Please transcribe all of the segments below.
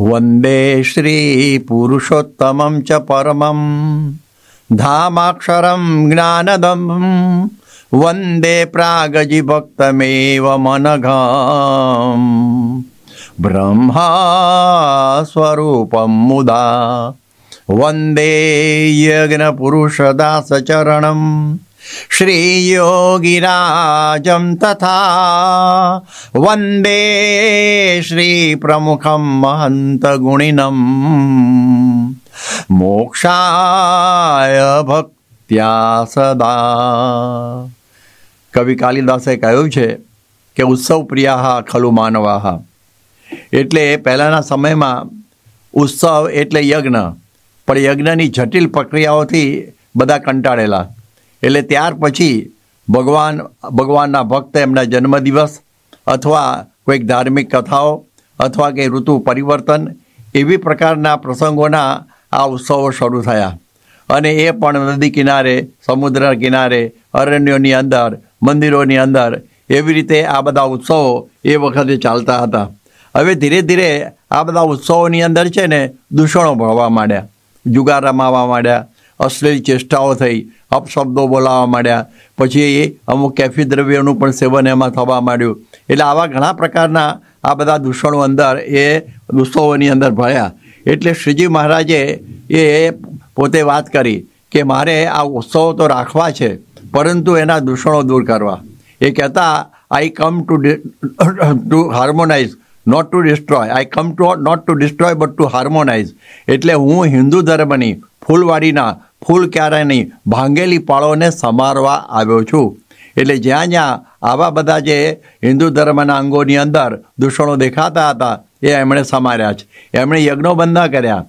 वन्दे श्रीपुरुषोत्तमं च परमं धामाक्षरं ज्ञानदं वन्दे प्रागजिभक्तमेव मनघा ब्रह्मास्वरूपं मुदा वन्दे यज्ञपुरुषदासचरणम् श्रीयोगिराजं तथा वन्दे श्रीप्रमुखं महन्तगुणिनम् મોક્ષાય ભક્ત્યા સદા કવિ કાલિદાસે કહ્યું છે કે ઉત્સવ પ્રિયા ખલુ માનવાહા એટલે પહેલાંના સમયમાં ઉત્સવ એટલે યજ્ઞ પણ યજ્ઞની જટિલ પ્રક્રિયાઓથી બધા કંટાળેલા એટલે ત્યાર પછી ભગવાન ભગવાનના ભક્ત એમના જન્મદિવસ અથવા કોઈક ધાર્મિક કથાઓ અથવા કે ઋતુ પરિવર્તન એવી પ્રકારના પ્રસંગોના આ ઉત્સવો શરૂ થયા અને એ પણ નદી કિનારે સમુદ્ર કિનારે અરણ્યોની અંદર મંદિરોની અંદર એવી રીતે આ બધા ઉત્સવો એ વખતે ચાલતા હતા હવે ધીરે ધીરે આ બધા ઉત્સવોની અંદર છે ને દૂષણો ભળવા માંડ્યા જુગાર રમાવા માંડ્યા અશ્લીલ ચેષ્ટાઓ થઈ અપશબ્દો બોલાવવા માંડ્યા પછી અમુક કેફી દ્રવ્યોનું પણ સેવન એમાં થવા માંડ્યું એટલે આવા ઘણા પ્રકારના આ બધા દૂષણો અંદર એ દુસ્તોઓની અંદર ભર્યા એટલે શ્રીજી મહારાજે એ પોતે વાત કરી કે મારે આ ઉત્સવો તો રાખવા છે પરંતુ એના દૂષણો દૂર કરવા એ કહેતા I come to to harmonise not to destroy I come to not to destroy but to harmonise એટલે હું હિન્દુ ધર્મની ફૂલવાડીના ફૂલ ક્યારે નહીં ભાંગેલી પાળોને સમારવા આવ્યો છું એટલે જ્યાં જ્યાં આવા બધા જે હિન્દુ ધર્મના અંગોની અંદર દૂષણો દેખાતા હતા એ એમણે સમાર્યા છે એમણે યજ્ઞો બંધ કર્યા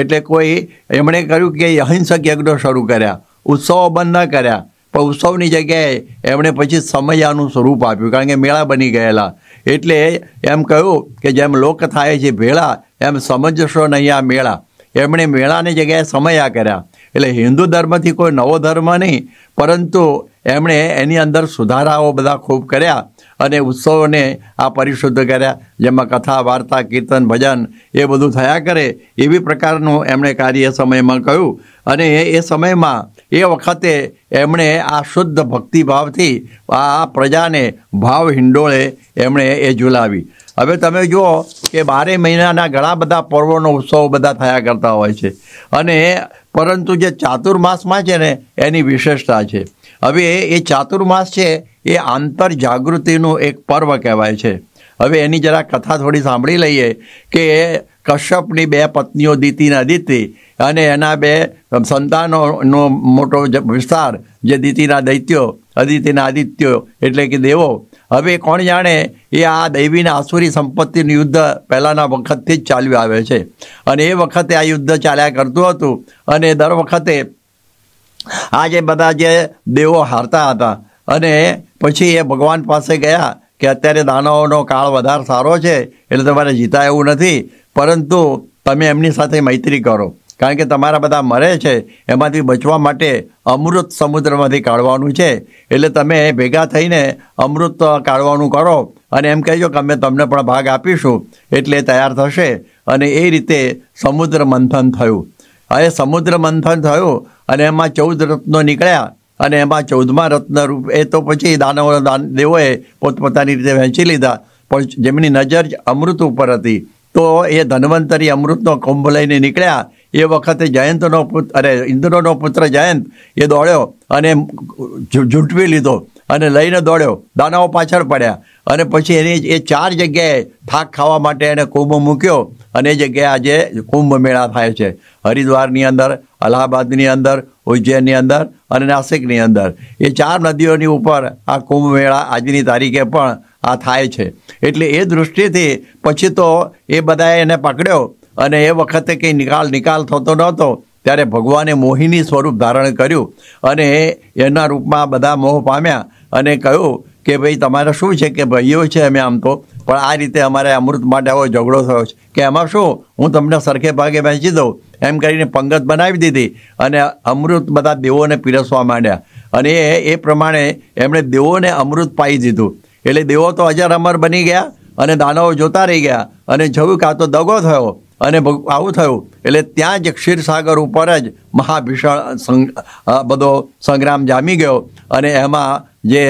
એટલે કોઈ એમણે કર્યું કે અહિંસક યજ્ઞો શરૂ કર્યા ઉત્સવો બંધ કર્યા પણ ઉત્સવની જગ્યાએ એમણે પછી સમયાનું સ્વરૂપ આપ્યું કારણ કે મેળા બની ગયેલા એટલે એમ કહ્યું કે જેમ લોકથાએ જે ભેળા એમ સમજશો નહીં આ મેળા એમણે મેળાની જગ્યાએ સમયા કર્યા એટલે હિન્દુ ધર્મથી કોઈ નવો ધર્મ નહીં પરંતુ એમણે એની અંદર સુધારાઓ બધા ખૂબ કર્યા અને ઉત્સવોને આ પરિશુદ્ધ કર્યા જેમાં કથા વાર્તા કીર્તન ભજન એ બધું થયા કરે એવી પ્રકારનું એમણે કાર્ય સમયમાં કહ્યું અને એ સમયમાં એ વખતે એમણે આ શુદ્ધ ભક્તિભાવથી આ પ્રજાને ભાવ હિંડોળે એમણે એ ઝુલાવી હવે તમે જુઓ કે બારે મહિનાના ઘણા બધા પર્વોનો ઉત્સવ બધા થયા કરતા હોય છે અને પરંતુ જે ચાતુર્માસમાં છે ને એની વિશેષતા છે હવે એ ચાતુર્માસ છે એ આંતર જાગૃતિનું એક પર્વ કહેવાય છે હવે એની જરા કથા થોડી સાંભળી લઈએ કે કશ્યપની બે પત્નીઓ દીતિને અદિતિ અને એના બે સંતાનોનો મોટો વિસ્તાર જે દિતિના દૈત્યો અદિતિના આદિત્યો એટલે કે દેવો હવે કોણ જાણે એ આ દૈવીના આસુરી સંપત્તિનું યુદ્ધ પહેલાંના વખતથી જ ચાલ્યું આવે છે અને એ વખતે આ યુદ્ધ ચાલ્યા કરતું હતું અને દર વખતે આ જે બધા જે દેવો હારતા હતા અને પછી એ ભગવાન પાસે ગયા કે અત્યારે દાનવોનો કાળ વધારે સારો છે એટલે તમારે જીતા એવું નથી પરંતુ તમે એમની સાથે મૈત્રી કરો કારણ કે તમારા બધા મરે છે એમાંથી બચવા માટે અમૃત સમુદ્રમાંથી કાઢવાનું છે એટલે તમે ભેગા થઈને અમૃત કાઢવાનું કરો અને એમ કહેજો કે અમે તમને પણ ભાગ આપીશું એટલે તૈયાર થશે અને એ રીતે સમુદ્ર મંથન થયું હવે સમુદ્ર મંથન થયું અને એમાં ચૌદ રત્નો નીકળ્યા અને એમાં ચૌદમા રત્ન રૂપ એ તો પછી દાનવ દાન દેવોએ પોતપોતાની રીતે વહેંચી લીધા પણ જેમની નજર અમૃત ઉપર હતી તો એ ધન્વંતરી અમૃતનો કુંભ લઈને નીકળ્યા એ વખતે જયંતનો પુત્ર અરે ઇન્દ્રનો પુત્ર જયંત એ દોડ્યો અને ઝૂંટવી લીધો અને લઈને દોડ્યો દાનાઓ પાછળ પડ્યા અને પછી એની એ ચાર જગ્યાએ થાક ખાવા માટે એને કુંભ મૂક્યો અને એ જગ્યાએ આજે કુંભ મેળા થાય છે હરિદ્વારની અંદર અલ્હાબાદની અંદર ઉજ્જૈનની અંદર અને નાસિકની અંદર એ ચાર નદીઓની ઉપર આ કુંભ મેળા આજની તારીખે પણ આ થાય છે એટલે એ દૃષ્ટિથી પછી તો એ બધાએ એને પકડ્યો અને એ વખતે કંઈ નિકાલ નિકાલ થતો નહોતો ત્યારે ભગવાને મોહિની સ્વરૂપ ધારણ કર્યું અને એના રૂપમાં બધા મોહ પામ્યા અને કહ્યું કે ભાઈ તમારે શું છે કે ભાઈઓ છે અમે આમ તો પણ આ રીતે અમારે અમૃત માટે આવો ઝઘડો થયો છે કે એમાં શું હું તમને સરખે ભાગે વહેંચી દઉં એમ કરીને પંગત બનાવી દીધી અને અમૃત બધા દેવોને પીરસવા માંડ્યા અને એ એ પ્રમાણે એમણે દેવોને અમૃત પાઈ દીધું એટલે દેવો તો અજર અમર બની ગયા અને દાનવો જોતા રહી ગયા અને જવું કાં તો દગો થયો અને આવું થયું એટલે ત્યાં જ ક્ષીરસાગર ઉપર જ મહાભીષણ બધો સંગ્રામ જામી ગયો અને એમાં જે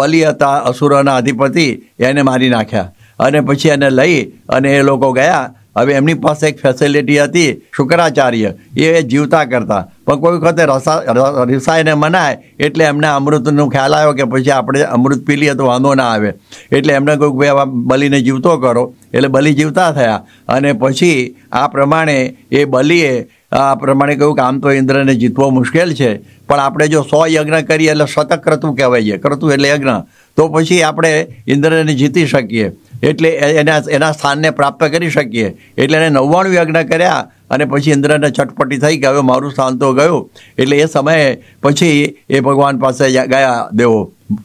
બલિ હતા અસુરોના અધિપતિ એને મારી નાખ્યા અને પછી એને લઈ અને એ લોકો ગયા હવે એમની પાસે એક ફેસિલિટી હતી શુક્રાચાર્ય એ જીવતા કરતા પણ કોઈ વખતે રસા રિસાઈને મનાય એટલે એમને અમૃતનો ખ્યાલ આવ્યો કે પછી આપણે અમૃત પી લઈએ તો વાંધો ના આવે એટલે એમને કોઈ ભાઈ આવા બલીને જીવતો કરો એટલે બલી જીવતા થયા અને પછી આ પ્રમાણે એ બલીએ આ પ્રમાણે કહ્યું કે આમ તો ઇન્દ્રને જીતવો મુશ્કેલ છે પણ આપણે જો સો યજ્ઞ કરીએ એટલે શતક ક્રતુ કહેવાય છે ક્રતુ એટલે યજ્ઞ તો પછી આપણે ઇન્દ્રને જીતી શકીએ એટલે એના એના સ્થાનને પ્રાપ્ત કરી શકીએ એટલે એને નવ્વાણું યજ્ઞ કર્યા અને પછી ઇન્દ્રને ચટપટી થઈ કે હવે મારું સ્થાન તો ગયું એટલે એ સમયે પછી એ ભગવાન પાસે ગયા દેવો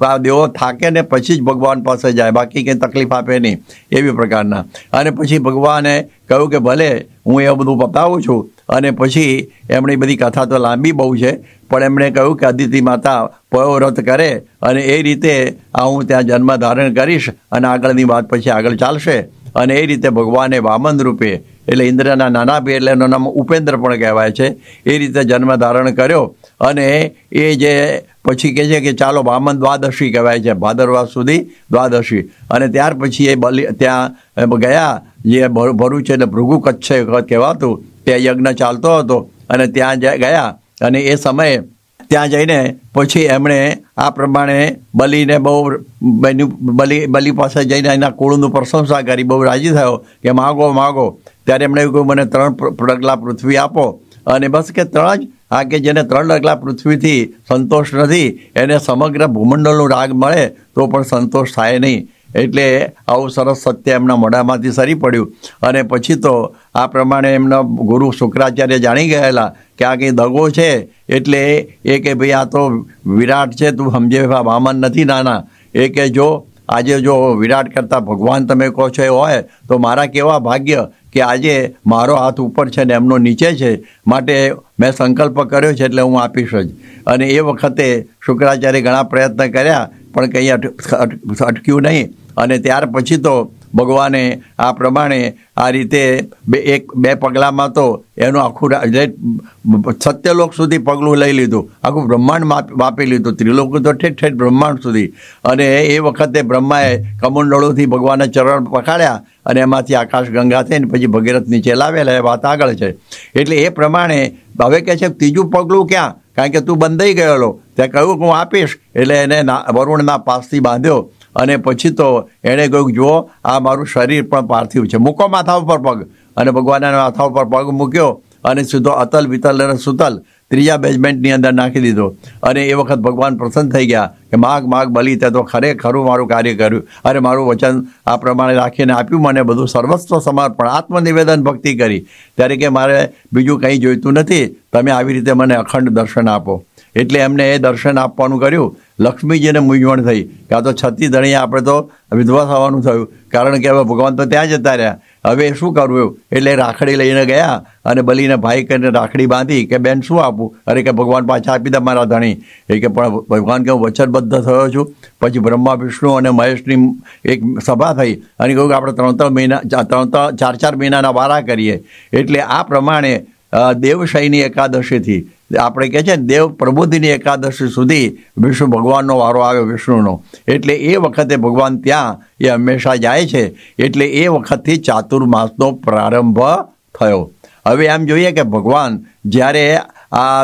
આ દેવો થાકે ને પછી જ ભગવાન પાસે જાય બાકી કંઈ તકલીફ આપે નહીં એવી પ્રકારના અને પછી ભગવાને કહ્યું કે ભલે હું એ બધું બતાવું છું અને પછી એમની બધી કથા તો લાંબી બહુ છે પણ એમણે કહ્યું કે અદિતિ માતા પયો વ્રત કરે અને એ રીતે આ હું ત્યાં જન્મ ધારણ કરીશ અને આગળની વાત પછી આગળ ચાલશે અને એ રીતે ભગવાને વામન રૂપે એટલે ઇન્દ્રના નાના ભાઈ એટલે એનું નામ ઉપેન્દ્ર પણ કહેવાય છે એ રીતે જન્મ ધારણ કર્યો અને એ જે પછી કહે છે કે ચાલો વામન દ્વાદશી કહેવાય છે ભાદરવા સુધી દ્વાદશી અને ત્યાર પછી એ બલિ ત્યાં ગયા જે ભરૂચ એટલે ભૃગુ કચ્છ કહેવાતું ત્યાં યજ્ઞ ચાલતો હતો અને ત્યાં ગયા અને એ સમયે ત્યાં જઈને પછી એમણે આ પ્રમાણે બલીને બહુ બન્યું બલી બલી પાસે જઈને એના કુળનું પ્રશંસા કરી બહુ રાજી થયો કે માગો માગો ત્યારે એમણે કહ્યું મને ત્રણ ડગલા પૃથ્વી આપો અને બસ કે ત્રણ જ આ કે જેને ત્રણ ડગલા પૃથ્વીથી સંતોષ નથી એને સમગ્ર ભૂમંડળનું રાગ મળે તો પણ સંતોષ થાય નહીં એટલે આવું સરસ સત્ય એમના મોઢામાંથી સરી પડ્યું અને પછી તો આ પ્રમાણે એમના ગુરુ શુક્રાચાર્ય જાણી ગયેલા કે આ કંઈ દગો છે એટલે એ કે ભાઈ આ તો વિરાટ છે તું સમજે વામન નથી નાના એ કે જો આજે જો વિરાટ કરતાં ભગવાન તમે કહો છો એ હોય તો મારા કેવા ભાગ્ય કે આજે મારો હાથ ઉપર છે ને એમનો નીચે છે માટે મેં સંકલ્પ કર્યો છે એટલે હું આપીશ જ અને એ વખતે શુક્રાચાર્ય ઘણા પ્રયત્ન કર્યા પણ કંઈ અટક્યું નહીં અને ત્યાર પછી તો ભગવાને આ પ્રમાણે આ રીતે બે એક બે પગલાંમાં તો એનું આખું સત્યલોક સુધી પગલું લઈ લીધું આખું બ્રહ્માંડ માપી લીધું ત્રિલોક તો ઠેઠ ઠેઠ બ્રહ્માંડ સુધી અને એ વખતે બ્રહ્માએ કમંડળોથી ભગવાનના ચરણ પખાડ્યા અને એમાંથી આકાશ ગંગા થઈને પછી ભગીરથ નીચે લાવેલા એ વાત આગળ છે એટલે એ પ્રમાણે હવે કહે છે ત્રીજું પગલું ક્યાં કારણ કે તું બંધાઈ ગયેલો ત્યાં કહ્યું કે હું આપીશ એટલે એને વરુણના પાસથી બાંધ્યો અને પછી તો એણે કહ્યું જુઓ આ મારું શરીર પણ પાર્થિવ છે મૂકો માથા ઉપર પગ અને ભગવાનના માથા ઉપર પગ મૂક્યો અને સીધો અતલ વિતલ અને સુતલ ત્રીજા બેઝમેન્ટની અંદર નાખી દીધો અને એ વખત ભગવાન પ્રસન્ન થઈ ગયા કે માગ માગ બલી તે તો ખરેખરું મારું કાર્ય કર્યું અરે મારું વચન આ પ્રમાણે રાખીને આપ્યું મને બધું સર્વસ્વ સમર્પણ આત્મનિવેદન ભક્તિ કરી ત્યારે કે મારે બીજું કંઈ જોઈતું નથી તમે આવી રીતે મને અખંડ દર્શન આપો એટલે એમને એ દર્શન આપવાનું કર્યું લક્ષ્મીજીને મૂંઝવણ થઈ કે તો છત્તી ધણી આપણે તો વિધવા થવાનું થયું કારણ કે હવે ભગવાન તો ત્યાં જતા રહ્યા હવે શું કરવું એટલે રાખડી લઈને ગયા અને બલીને ભાઈ કરીને રાખડી બાંધી કે બેન શું આપું અરે કે ભગવાન પાછા આપી દે મારા ધણી એ કે પણ ભગવાન કે હું વચનબદ્ધ થયો છું પછી બ્રહ્મા વિષ્ણુ અને મહેશની એક સભા થઈ અને કહ્યું કે આપણે ત્રણ ત્રણ મહિના ત્રણ ત્રણ ચાર ચાર મહિનાના વારા કરીએ એટલે આ પ્રમાણે દેવશાહીની એકાદશીથી આપણે કહે છે દેવ પ્રબોધિની એકાદશી સુધી વિષ્ણુ ભગવાનનો વારો આવ્યો વિષ્ણુનો એટલે એ વખતે ભગવાન ત્યાં એ હંમેશા જાય છે એટલે એ વખતથી ચાતુર્માસનો પ્રારંભ થયો હવે એમ જોઈએ કે ભગવાન જ્યારે આ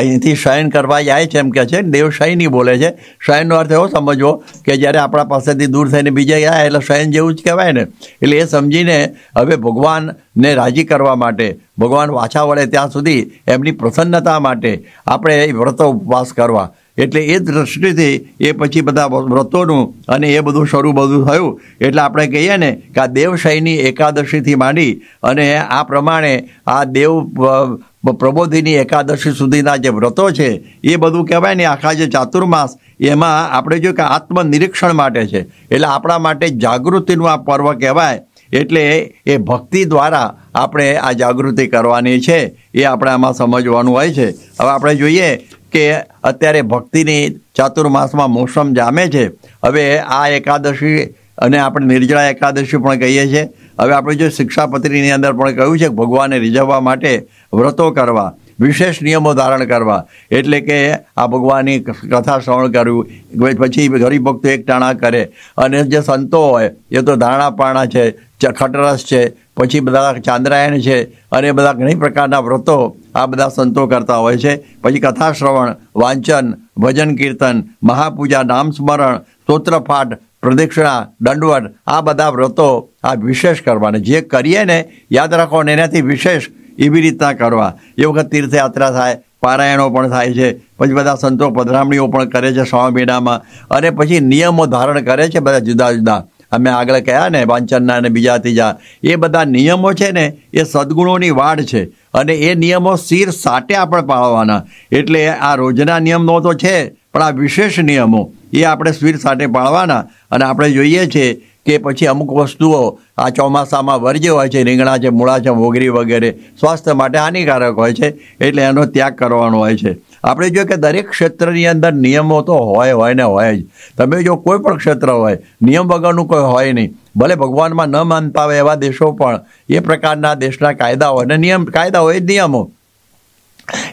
અહીંથી શયન કરવા જાય છે એમ કહે છે દેવ શયની બોલે છે શયનનો અર્થ એવો સમજવો કે જ્યારે આપણા પાસેથી દૂર થઈને બીજે ગયા એટલે શયન જેવું જ કહેવાય ને એટલે એ સમજીને હવે ભગવાનને રાજી કરવા માટે ભગવાન વાછા વળે ત્યાં સુધી એમની પ્રસન્નતા માટે આપણે એ વ્રતો ઉપવાસ કરવા એટલે એ દ્રષ્ટિથી એ પછી બધા વ્રતોનું અને એ બધું શરૂ બધું થયું એટલે આપણે કહીએ ને કે આ દેવશયની એકાદશીથી માંડી અને આ પ્રમાણે આ દેવ પ્રબોધિની એકાદશી સુધીના જે વ્રતો છે એ બધું કહેવાય ને આખા જે ચાતુર્માસ એમાં આપણે જો કે આત્મનિરીક્ષણ માટે છે એટલે આપણા માટે જાગૃતિનું આ પર્વ કહેવાય એટલે એ ભક્તિ દ્વારા આપણે આ જાગૃતિ કરવાની છે એ આપણે આમાં સમજવાનું હોય છે હવે આપણે જોઈએ કે અત્યારે ભક્તિની ચાતુર્માસમાં મોસમ જામે છે હવે આ એકાદશી અને આપણે નિર્જળા એકાદશી પણ કહીએ છીએ હવે આપણે જો શિક્ષાપત્રીની અંદર પણ કહ્યું છે ભગવાનને રીઝવવા માટે વ્રતો કરવા વિશેષ નિયમો ધારણ કરવા એટલે કે આ ભગવાનની કથા શ્રવણ કરવું પછી ગરીબ ભક્તો એક ટાણા કરે અને જે સંતો હોય એ તો ધારણા પાણા છે ખટરસ છે પછી બધા ચાંદ્રાયણ છે અને બધા ઘણી પ્રકારના વ્રતો આ બધા સંતો કરતા હોય છે પછી કથા શ્રવણ વાંચન ભજન કીર્તન મહાપૂજા નામ સ્મરણ સ્તોત્રપાઠ પ્રદક્ષિણા દંડવટ આ બધા વ્રતો આ વિશેષ કરવાના જે કરીએ ને યાદ રાખો ને એનાથી વિશેષ એવી રીતના કરવા એ વખત તીર્થયાત્રા થાય પારાયણો પણ થાય છે પછી બધા સંતો પધરામણીઓ પણ કરે છે શ્રાવણ મહિનામાં અને પછી નિયમો ધારણ કરે છે બધા જુદા જુદા અમે આગળ કહ્યા ને વાંચનના અને બીજા ત્રીજા એ બધા નિયમો છે ને એ સદગુણોની વાડ છે અને એ નિયમો શિર સાટે આપણે પાળવાના એટલે આ રોજના નિયમનો તો છે પણ આ વિશેષ નિયમો એ આપણે શિર સાટે પાળવાના અને આપણે જોઈએ છીએ કે પછી અમુક વસ્તુઓ આ ચોમાસામાં વર્જ્ય હોય છે રીંગણા છે મૂળા છે મોગરી વગેરે સ્વાસ્થ્ય માટે હાનિકારક હોય છે એટલે એનો ત્યાગ કરવાનો હોય છે આપણે જોઈએ કે દરેક ક્ષેત્રની અંદર નિયમો તો હોય હોય ને હોય જ તમે જો કોઈ પણ ક્ષેત્ર હોય નિયમ વગરનું કોઈ હોય નહીં ભલે ભગવાનમાં ન માનતા હોય એવા દેશો પણ એ પ્રકારના દેશના કાયદા હોય અને નિયમ કાયદા હોય જ નિયમો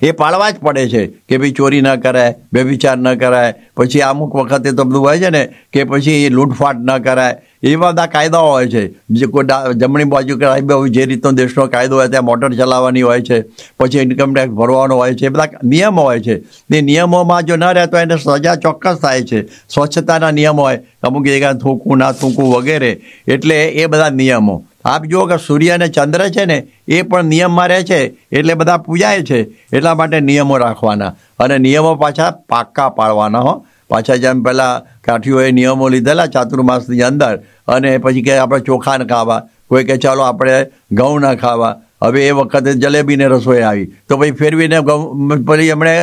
એ પાળવા જ પડે છે કે ભાઈ ચોરી ન કરાય બેભિચાર ન કરાય પછી અમુક વખતે તો બધું હોય છે ને કે પછી એ લૂંટફાટ ન કરાય એવા બધા કાયદાઓ હોય છે જે કોઈ જમણી બાજુ કરાય જે રીતનો દેશનો કાયદો હોય ત્યાં મોટર ચલાવવાની હોય છે પછી ઇન્કમ ટેક્સ ભરવાનો હોય છે એ બધા નિયમો હોય છે તે નિયમોમાં જો ન રહે તો એને સજા ચોક્કસ થાય છે સ્વચ્છતાના નિયમો હોય અમુક જગ્યાએ થૂંકવું ના થૂંકવું વગેરે એટલે એ બધા નિયમો આપ જુઓ કે સૂર્ય અને ચંદ્ર છે ને એ પણ નિયમમાં રહે છે એટલે બધા પૂજાય છે એટલા માટે નિયમો રાખવાના અને નિયમો પાછા પાક્કા પાડવાના હો પાછા જેમ પહેલાં કાઠીઓએ નિયમો લીધેલા ચાતુર્માસની અંદર અને પછી કે આપણે ચોખા ન ખાવા કોઈ કે ચાલો આપણે ઘઉં ન ખાવા હવે એ વખતે જલેબીને રસોઈ આવી તો પછી ફેરવીને ઘઉં પછી એમણે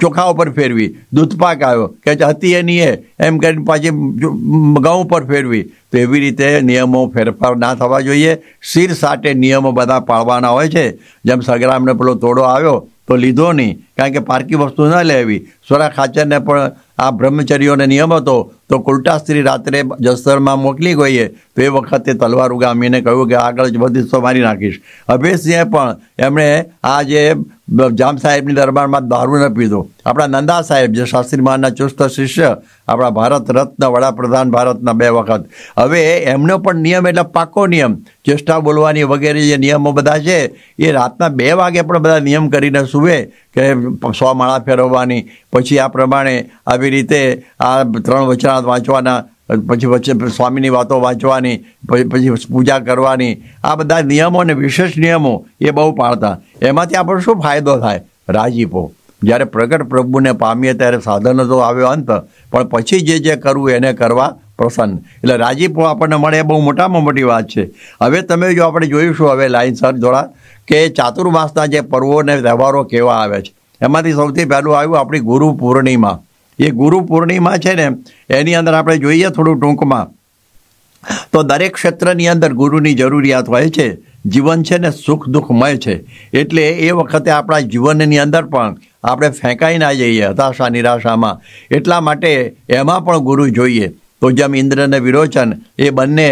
ચોખા ઉપર ફેરવી દૂધપાક આવ્યો કે હતી એ નહીં એ એમ કરીને પાછી ઘઉં ઉપર ફેરવી તો એવી રીતે નિયમો ફેરફાર ના થવા જોઈએ શિર સાટે નિયમો બધા પાળવાના હોય છે જેમ સગરામને પેલો તોડો આવ્યો તો લીધો નહીં કારણ કે પારકી વસ્તુ ન લેવી સોરા ખાચરને પણ આ બ્રહ્મચર્યોને નિયમ હતો તો કુલટા સ્ત્રી રાત્રે જસ્તરમાં મોકલી ગઈએ તો એ વખતે તલવાર ઉગામીને કહ્યું કે આગળ જ બધી તો મારી નાખીશ અભયસિંહે પણ એમણે આ જે જામ સાહેબની દરબારમાં દારૂ ન પીધો આપણા નંદા સાહેબ જે શાસ્ત્રી મહાનના ચુસ્ત શિષ્ય આપણા ભારત રત્ન વડાપ્રધાન ભારતના બે વખત હવે એમનો પણ નિયમ એટલે પાકો નિયમ ચેષ્ટા બોલવાની વગેરે જે નિયમો બધા છે એ રાતના બે વાગે પણ બધા નિયમ કરીને સુવે કે સો માળા ફેરવવાની પછી આ પ્રમાણે આવી રીતે આ ત્રણ વચનાથ વાંચવાના પછી વચ્ચે સ્વામીની વાતો વાંચવાની પછી પૂજા કરવાની આ બધા નિયમો અને વિશેષ નિયમો એ બહુ પાળતા એમાંથી આપણો શું ફાયદો થાય રાજીપો જ્યારે પ્રગટ પ્રભુને પામીએ ત્યારે સાધનો તો આવ્યો અંત પણ પછી જે જે કરવું એને કરવા પ્રસન્ન એટલે રાજીપો આપણને મળે એ બહુ મોટામાં મોટી વાત છે હવે તમે જો આપણે જોઈશું હવે લાઈન સર દ્વારા કે ચાતુર્માસના જે પર્વો અને તહેવારો કેવા આવે છે એમાંથી સૌથી પહેલું આવ્યું આપણી ગુરુ પૂર્ણિમા એ ગુરુ પૂર્ણિમા છે ને એની અંદર આપણે જોઈએ થોડું ટૂંકમાં તો દરેક ક્ષેત્રની અંદર ગુરુની જરૂરિયાત હોય છે જીવન છે ને સુખ દુઃખમય છે એટલે એ વખતે આપણા જીવનની અંદર પણ આપણે ફેંકાઈ ના જઈએ હતાશા નિરાશામાં એટલા માટે એમાં પણ ગુરુ જોઈએ તો જેમ ઇન્દ્ર અને વિરોચન એ બંને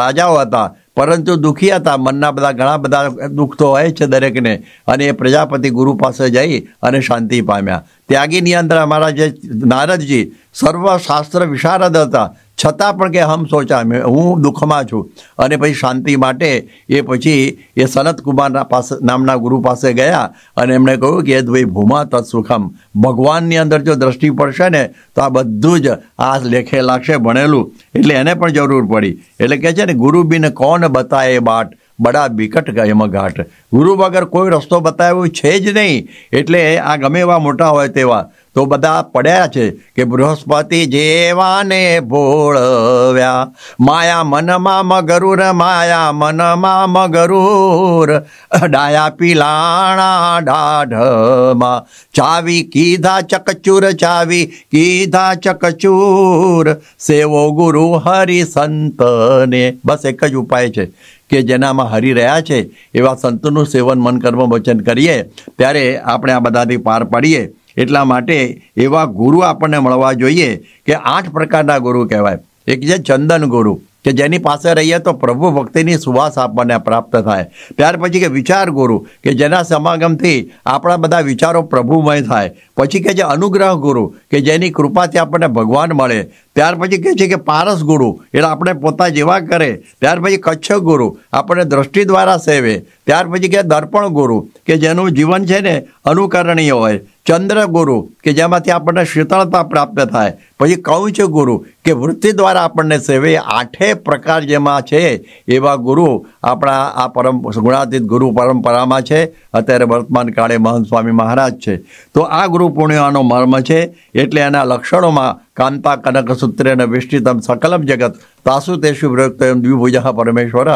રાજાઓ હતા પરંતુ દુઃખી હતા મનના બધા ઘણા બધા દુઃખ તો હોય છે દરેકને અને એ પ્રજાપતિ ગુરુ પાસે જઈ અને શાંતિ પામ્યા ત્યાગીની અંદર અમારા જે નારદજી સર્વ શાસ્ત્ર વિશારદ હતા છતાં પણ કે હમ સોચા હું દુઃખમાં છું અને પછી શાંતિ માટે એ પછી એ સનત કુમારના પાસે નામના ગુરુ પાસે ગયા અને એમણે કહ્યું કે ભાઈ ભૂમા તત્સુખમ ભગવાનની અંદર જો દ્રષ્ટિ પડશે ને તો આ બધું જ આ લેખે લાગશે ભણેલું એટલે એને પણ જરૂર પડી એટલે કહે છે ને ગુરુ બિન કોણ બતાવે બાટ બડા વિકટ યમઘાટ ગુરુ વગર કોઈ રસ્તો બતાવ્યો છે જ નહીં એટલે આ ગમે એવા મોટા હોય તેવા તો બધા પડ્યા છે કે બૃહસ્પતિ જેવાને ભોળવ્યા માયા મનમાં મગરુર માયા મનમાં મગરૂર ડાયા પીલાણા ડાઢમાં ચાવી કીધા ચકચૂર ચાવી કીધા ચકચૂર સેવો ગુરુ હરિ સંતને બસ એક જ ઉપાય છે કે જેનામાં હરી રહ્યા છે એવા સંતોનું સેવન મન કર્મ વચન કરીએ ત્યારે આપણે આ બધાથી પાર પાડીએ એટલા માટે એવા ગુરુ આપણને મળવા જોઈએ કે આઠ પ્રકારના ગુરુ કહેવાય એક છે ચંદન ગુરુ કે જેની પાસે રહીએ તો પ્રભુ ભક્તિની સુવાસ આપણને પ્રાપ્ત થાય ત્યાર પછી કે વિચાર ગુરુ કે જેના સમાગમથી આપણા બધા વિચારો પ્રભુમય થાય પછી કે છે અનુગ્રહ ગુરુ કે જેની કૃપાથી આપણને ભગવાન મળે ત્યાર પછી કહે છે કે પારસ ગુરુ એટલે આપણે પોતા જેવા કરે ત્યાર પછી કચ્છ ગુરુ આપણને દ્રષ્ટિ દ્વારા સેવે ત્યાર પછી કે દર્પણ ગુરુ કે જેનું જીવન છે ને અનુકરણીય હોય ચંદ્રગુરુ કે જેમાંથી આપણને શીતળતા પ્રાપ્ત થાય પછી કૌચ ગુરુ કે વૃત્તિ દ્વારા આપણને સેવે આઠે પ્રકાર જેમાં છે એવા ગુરુ આપણા આ પરમ ગુણાતીત ગુરુ પરંપરામાં છે અત્યારે વર્તમાન કાળે મહંત સ્વામી મહારાજ છે તો આ ગુરુ પૂર્ણિમાનો મર્મ છે એટલે એના લક્ષણોમાં कान्ता कनकसूत्रेण વિષ્ટિતમ સકલમ જગત તાસુ તેશુ પ્રયોક્તયમ દ્વિભુજઃ પરમેશ્વર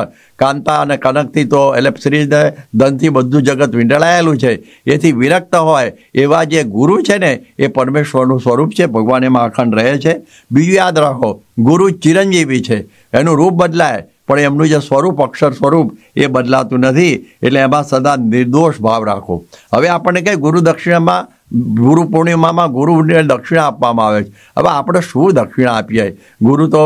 કાંતા અને કનકથી તો એટલે શ્રીને ધનથી બધું જગત વીંટળાયેલું છે એથી વિરક્ત હોય એવા જે ગુરુ છે ને એ પરમેશ્વરનું સ્વરૂપ છે ભગવાન એમાં અખંડ રહે છે બીજું યાદ રાખો ગુરુ ચિરંજીવી છે એનું રૂપ બદલાય પણ એમનું જે સ્વરૂપ અક્ષર સ્વરૂપ એ બદલાતું નથી એટલે એમાં સદા નિર્દોષ ભાવ રાખો હવે આપણને કહે ગુરુ દક્ષિણામાં ગુરુ પૂર્ણિમામાં ગુરુને દક્ષિણા આપવામાં આવે છે હવે આપણે શું દક્ષિણા આપીએ ગુરુ તો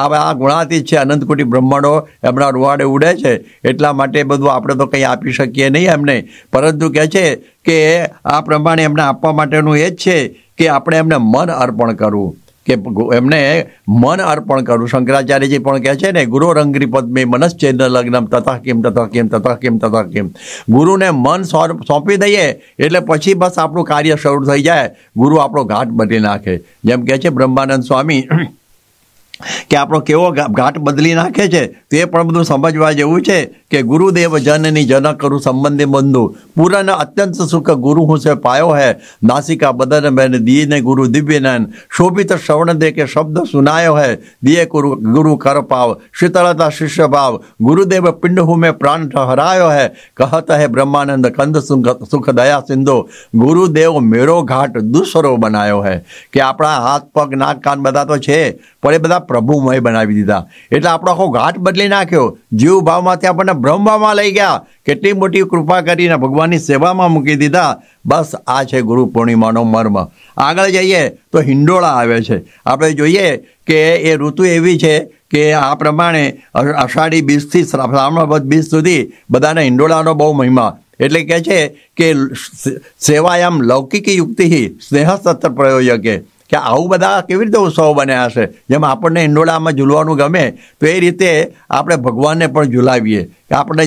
આ આ ગુણાતીત છે અનંતકુટી બ્રહ્માંડો એમના રૂવાડે ઉડે છે એટલા માટે બધું આપણે તો કંઈ આપી શકીએ નહીં એમને પરંતુ કહે છે કે આ પ્રમાણે એમને આપવા માટેનું એ જ છે કે આપણે એમને મન અર્પણ કરવું કે એમને મન અર્પણ કરવું શંકરાચાર્યજી પણ કહે છે ને ગુરુ રંગરી પદ્મે મનશ્ચેદ લગ્નમ તથા કેમ તથા કેમ તથા કેમ તથા કેમ ગુરુને મન સોંપી દઈએ એટલે પછી બસ આપણું કાર્ય શરૂ થઈ જાય ગુરુ આપણો ઘાટ બની નાખે જેમ કહે છે બ્રહ્માનંદ સ્વામી કે આપણો કેવો ઘાટ બદલી નાખે છે તે પણ બધો સમજવા જેવું છે કે ગુરુદેવ જનની જનકરૂ સંબંધમાં બંદુ પુરાણ અત્યંત સુખ ગુરુ હોસે પાયો હે નાસિકા બદન મેને દીને ગુરુ દિવ્યન શોભિત શ્રવણ દેકે શબ્દ સુનાયો હે દીયે ગુરુ ગુરુ ખરપાવ શીતળતા શિષ્ય ભાવ ગુરુદેવ પિંડહુ મે પ્રાણ સહરાયો હે કહેતા હે બ્રહ્માનંદ કંદ સુખ દયા સિંધુ ગુરુદેવ મેરો ઘાટ દુસરો બનાયો હે કે આપડા હાથ પગ નાક કાન બતાતો છે પર એ બધા પ્રભુમય બનાવી દીધા એટલે આપણો આખો ઘાટ બદલી નાખ્યો જીવ ભાવમાંથી આપણને બ્રહ્મભાવમાં લઈ ગયા કેટલી મોટી કૃપા કરીને ભગવાનની સેવામાં મૂકી દીધા બસ આ છે ગુરુ પૂર્ણિમાનો મર્મ આગળ જઈએ તો હિંડોળા આવે છે આપણે જોઈએ કે એ ઋતુ એવી છે કે આ પ્રમાણે અષાઢી બીજથી શ્રાવણવદ બીજ સુધી બધાને હિંડોળાનો બહુ મહિમા એટલે કહે છે કે સેવાયામ લૌકિક યુક્તિ સ્નેહ સત્ર પ્રયોજકે કે આવું બધા કેવી રીતે ઉત્સવો બન્યા હશે જેમ આપણને ઇંડોળામાં ઝૂલવાનું ગમે તો એ રીતે આપણે ભગવાનને પણ ઝૂલાવીએ કે આપણે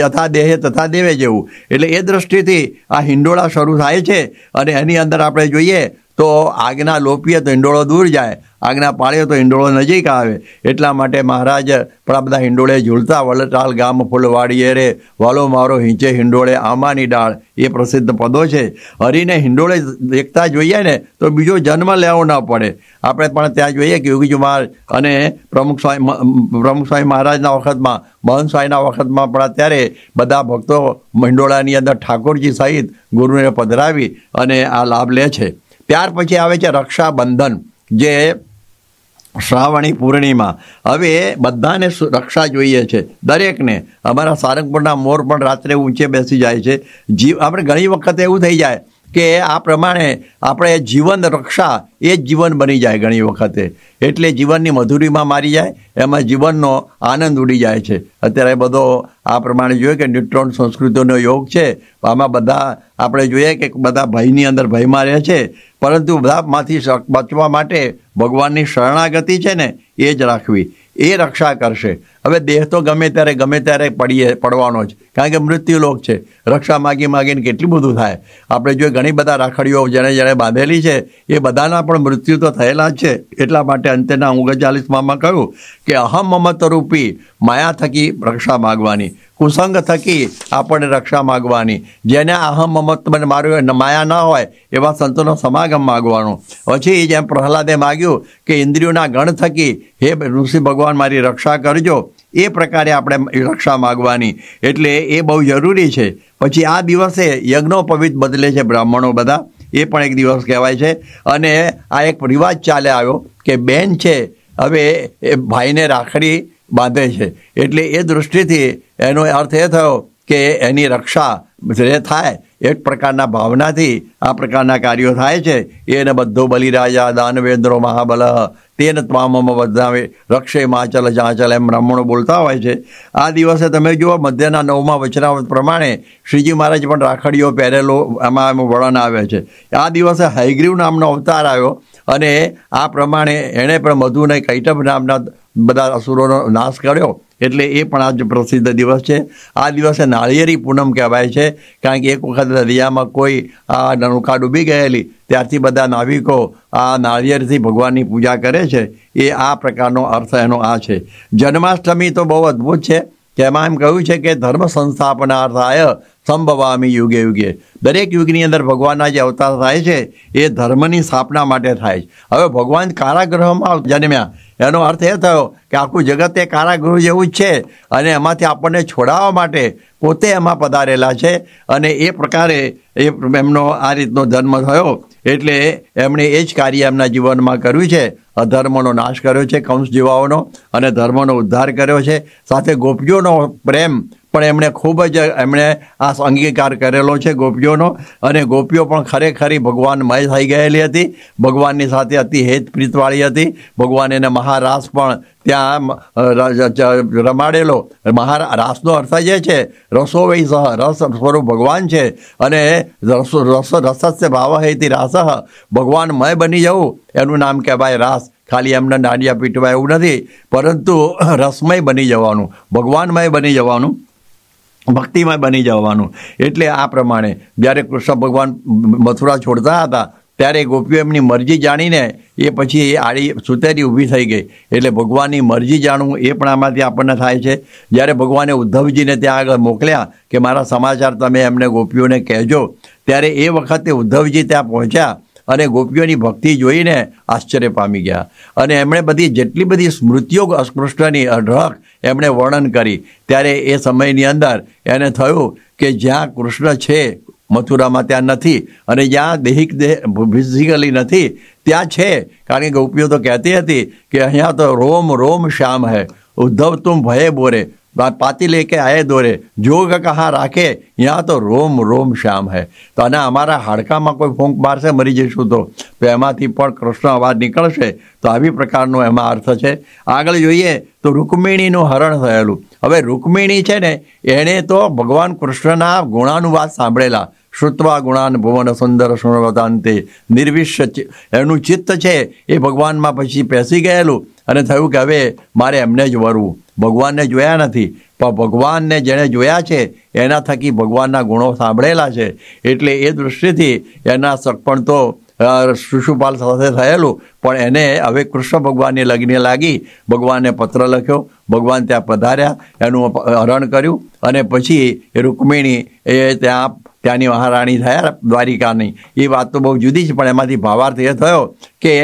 યથા દેહે તથા દેવે જેવું એટલે એ દ્રષ્ટિથી આ હિંડોળા શરૂ થાય છે અને એની અંદર આપણે જોઈએ તો આગના લોપીએ તો હિંડોળો દૂર જાય આગના પાળીએ તો હિંડોળો નજીક આવે એટલા માટે મહારાજ પણ બધા હિંડોળે ઝૂલતા વલટાલ ગામ ફૂલવાડીએ રે વાલો મારો હિંચે હિંડોળે આમાની ડાળ એ પ્રસિદ્ધ પદો છે હરીને હિંડોળે દેખતા જોઈએ ને તો બીજો જન્મ લેવો ન પડે આપણે પણ ત્યાં જોઈએ કે યોગીજી મહારાજ અને પ્રમુખ સ્વામી પ્રમુખ સ્વામી મહારાજના વખતમાં મહંત સ્વામીના વખતમાં પણ અત્યારે બધા ભક્તો હિંડોળાની અંદર ઠાકોરજી સહિત ગુરુને પધરાવી અને આ લાભ લે છે ત્યાર પછી આવે છે રક્ષાબંધન જે શ્રાવણી પૂર્ણિમા હવે બધાને રક્ષા જોઈએ છે દરેકને અમારા સારંગપુરના મોર પણ રાત્રે ઊંચે બેસી જાય છે જીવ આપણે ઘણી વખત એવું થઈ જાય કે આ પ્રમાણે આપણે જીવન રક્ષા એ જ જીવન બની જાય ઘણી વખતે એટલે જીવનની મધુરીમાં મારી જાય એમાં જીવનનો આનંદ ઉડી જાય છે અત્યારે બધો આ પ્રમાણે જોઈએ કે ન્યુટ્રોન સંસ્કૃતિનો યોગ છે આમાં બધા આપણે જોઈએ કે બધા ભયની અંદર ભયમાં રહે છે પરંતુ બધામાંથી બચવા માટે ભગવાનની શરણાગતિ છે ને એ જ રાખવી એ રક્ષા કરશે હવે દેહ તો ગમે ત્યારે ગમે ત્યારે પડીએ પડવાનો જ કારણ કે મૃત્યુલોક છે રક્ષા માગી માગીને કેટલું બધું થાય આપણે જો ઘણી બધા રાખડીઓ જેણે જેણે બાંધેલી છે એ બધાના પણ મૃત્યુ તો થયેલા જ છે એટલા માટે અંતેના ઓગણચાલીસમાં કહ્યું કે અહમ મમત માયા થકી રક્ષા માગવાની કુસંગ થકી આપણને રક્ષા માગવાની જેને અહમ મમત મને માર્યું માયા ન હોય એવા સંતોનો સમાગમ માગવાનો પછી જેમ પ્રહલાદે માગ્યું કે ઇન્દ્રિયોના ગણ થકી હે ઋષિ ભગવાન મારી રક્ષા કરજો એ પ્રકારે આપણે રક્ષા માગવાની એટલે એ બહુ જરૂરી છે પછી આ દિવસે યજ્ઞો પવિત્ર બદલે છે બ્રાહ્મણો બધા એ પણ એક દિવસ કહેવાય છે અને આ એક રિવાજ ચાલે આવ્યો કે બેન છે હવે એ ભાઈને રાખડી બાંધે છે એટલે એ દૃષ્ટિથી એનો અર્થ એ થયો કે એની રક્ષા જે થાય એક પ્રકારના ભાવનાથી આ પ્રકારના કાર્યો થાય છે એને બધો બલિરાજા દાનવેન્દ્રો મહાબલ તેને ત્વામમ બધાવે રક્ષે માચલ ચાંચલ એમ બ્રાહ્મણો બોલતા હોય છે આ દિવસે તમે જુઓ મધ્યના નવમાં વચનાવત પ્રમાણે શ્રીજી મહારાજ પણ રાખડીઓ પહેરેલો એમાં એમાં વળણ આવે છે આ દિવસે હયગ્રીવ નામનો અવતાર આવ્યો અને આ પ્રમાણે એણે પણ મધુને કૈટભ નામના બધા અસુરોનો નાશ કર્યો એટલે એ પણ આજ પ્રસિદ્ધ દિવસ છે આ દિવસે નાળિયેરી પૂનમ કહેવાય છે કારણ કે એક વખત દરિયામાં કોઈ આ નૌકા ડૂબી ગયેલી ત્યારથી બધા નાવિકો આ નાળિયેરથી ભગવાનની પૂજા કરે છે એ આ પ્રકારનો અર્થ એનો આ છે જન્માષ્ટમી તો બહુ અદ્ભુત છે તેમાં એમ કહ્યું છે કે ધર્મ સંસ્થાપનાર્થાય સંભવામી યુગે યુગે દરેક યુગની અંદર ભગવાનના જે અવતાર થાય છે એ ધર્મની સ્થાપના માટે થાય છે હવે ભગવાન કારાગ્રહમાં જન્મ્યા એનો અર્થ એ થયો કે આખું જગત એ કારાગૃહ જેવું જ છે અને એમાંથી આપણને છોડાવવા માટે પોતે એમાં પધારેલા છે અને એ પ્રકારે એ એમનો આ રીતનો ધર્મ થયો એટલે એમણે એ જ કાર્ય એમના જીવનમાં કર્યું છે અધર્મનો નાશ કર્યો છે કંસ જીવાઓનો અને ધર્મનો ઉદ્ધાર કર્યો છે સાથે ગોપીઓનો પ્રેમ પણ એમણે ખૂબ જ એમણે આ અંગીકાર કરેલો છે ગોપીઓનો અને ગોપીઓ પણ ખરેખરી ભગવાનમય થઈ ગયેલી હતી ભગવાનની સાથે અતિ હેતપ્રીતવાળી હતી ભગવાન એને મહારાસ પણ ત્યાં રમાડેલો મહારાસનો અર્થ જે છે રસોવૈ સહ રસ સ્વરૂપ ભગવાન છે અને રસ રસ રસસ્ય ભાવ હેતી રાસ ભગવાનમય બની જવું એનું નામ કહેવાય રાસ ખાલી એમને નાડિયા પીટવા એવું નથી પરંતુ રસમય બની જવાનું ભગવાનમય બની જવાનું ભક્તિમય બની જવાનું એટલે આ પ્રમાણે જ્યારે કૃષ્ણ ભગવાન મથુરા છોડતા હતા ત્યારે ગોપીઓ એમની મરજી જાણીને એ પછી એ આડી સુતેરી ઊભી થઈ ગઈ એટલે ભગવાનની મરજી જાણવું એ પણ આમાંથી આપણને થાય છે જ્યારે ભગવાને ઉદ્ધવજીને ત્યાં આગળ મોકલ્યા કે મારા સમાચાર તમે એમને ગોપીઓને કહેજો ત્યારે એ વખતે ઉદ્ધવજી ત્યાં પહોંચ્યા અને ગોપીઓની ભક્તિ જોઈને આશ્ચર્ય પામી ગયા અને એમણે બધી જેટલી બધી સ્મૃતિઓ કૃષ્ણની અઢળક એમણે વર્ણન કરી ત્યારે એ સમયની અંદર એને થયું કે જ્યાં કૃષ્ણ છે મથુરામાં ત્યાં નથી અને જ્યાં દેહિક દેહ ફિઝિકલી નથી ત્યાં છે કારણ કે ગોપીઓ તો કહેતી હતી કે અહીંયા તો રોમ રોમ શ્યામ હૈ ઉદ્ધવ તું ભયે બોરે પાતી લેકે આયે દોરે જોગ કહા રાખે ત્યાં તો રોમ રોમ શ્યામ હે તો અને અમારા હાડકામાં કોઈ ફૂંક મારશે મરી જઈશું તો તો એમાંથી પણ કૃષ્ણ અવાજ નીકળશે તો આવી પ્રકારનો એમાં અર્થ છે આગળ જોઈએ તો રૂકમિણીનું હરણ થયેલું હવે રૂકમિણી છે ને એણે તો ભગવાન કૃષ્ણના ગુણાનુવાદ સાંભળેલા શ્રુત્વા ગુણાન ભુવન સુંદર સુણવતાંતે નિર્વિશ્ય એનું ચિત્ત છે એ ભગવાનમાં પછી પેસી ગયેલું અને થયું કે હવે મારે એમને જ વરવું ભગવાનને જોયા નથી પણ ભગવાનને જેણે જોયા છે એના થકી ભગવાનના ગુણો સાંભળેલા છે એટલે એ દૃષ્ટિથી એના સગપણ તો શિશુપાલ સાથે થયેલું પણ એને હવે કૃષ્ણ ભગવાનની લગ્ન લાગી ભગવાનને પત્ર લખ્યો ભગવાન ત્યાં પધાર્યા એનું હરણ કર્યું અને પછી રુક્મિણી એ ત્યાં ત્યાંની મહારાણી થયા દ્વારિકાની એ વાત તો બહુ જુદી જ પણ એમાંથી ભાવાર્થ એ થયો કે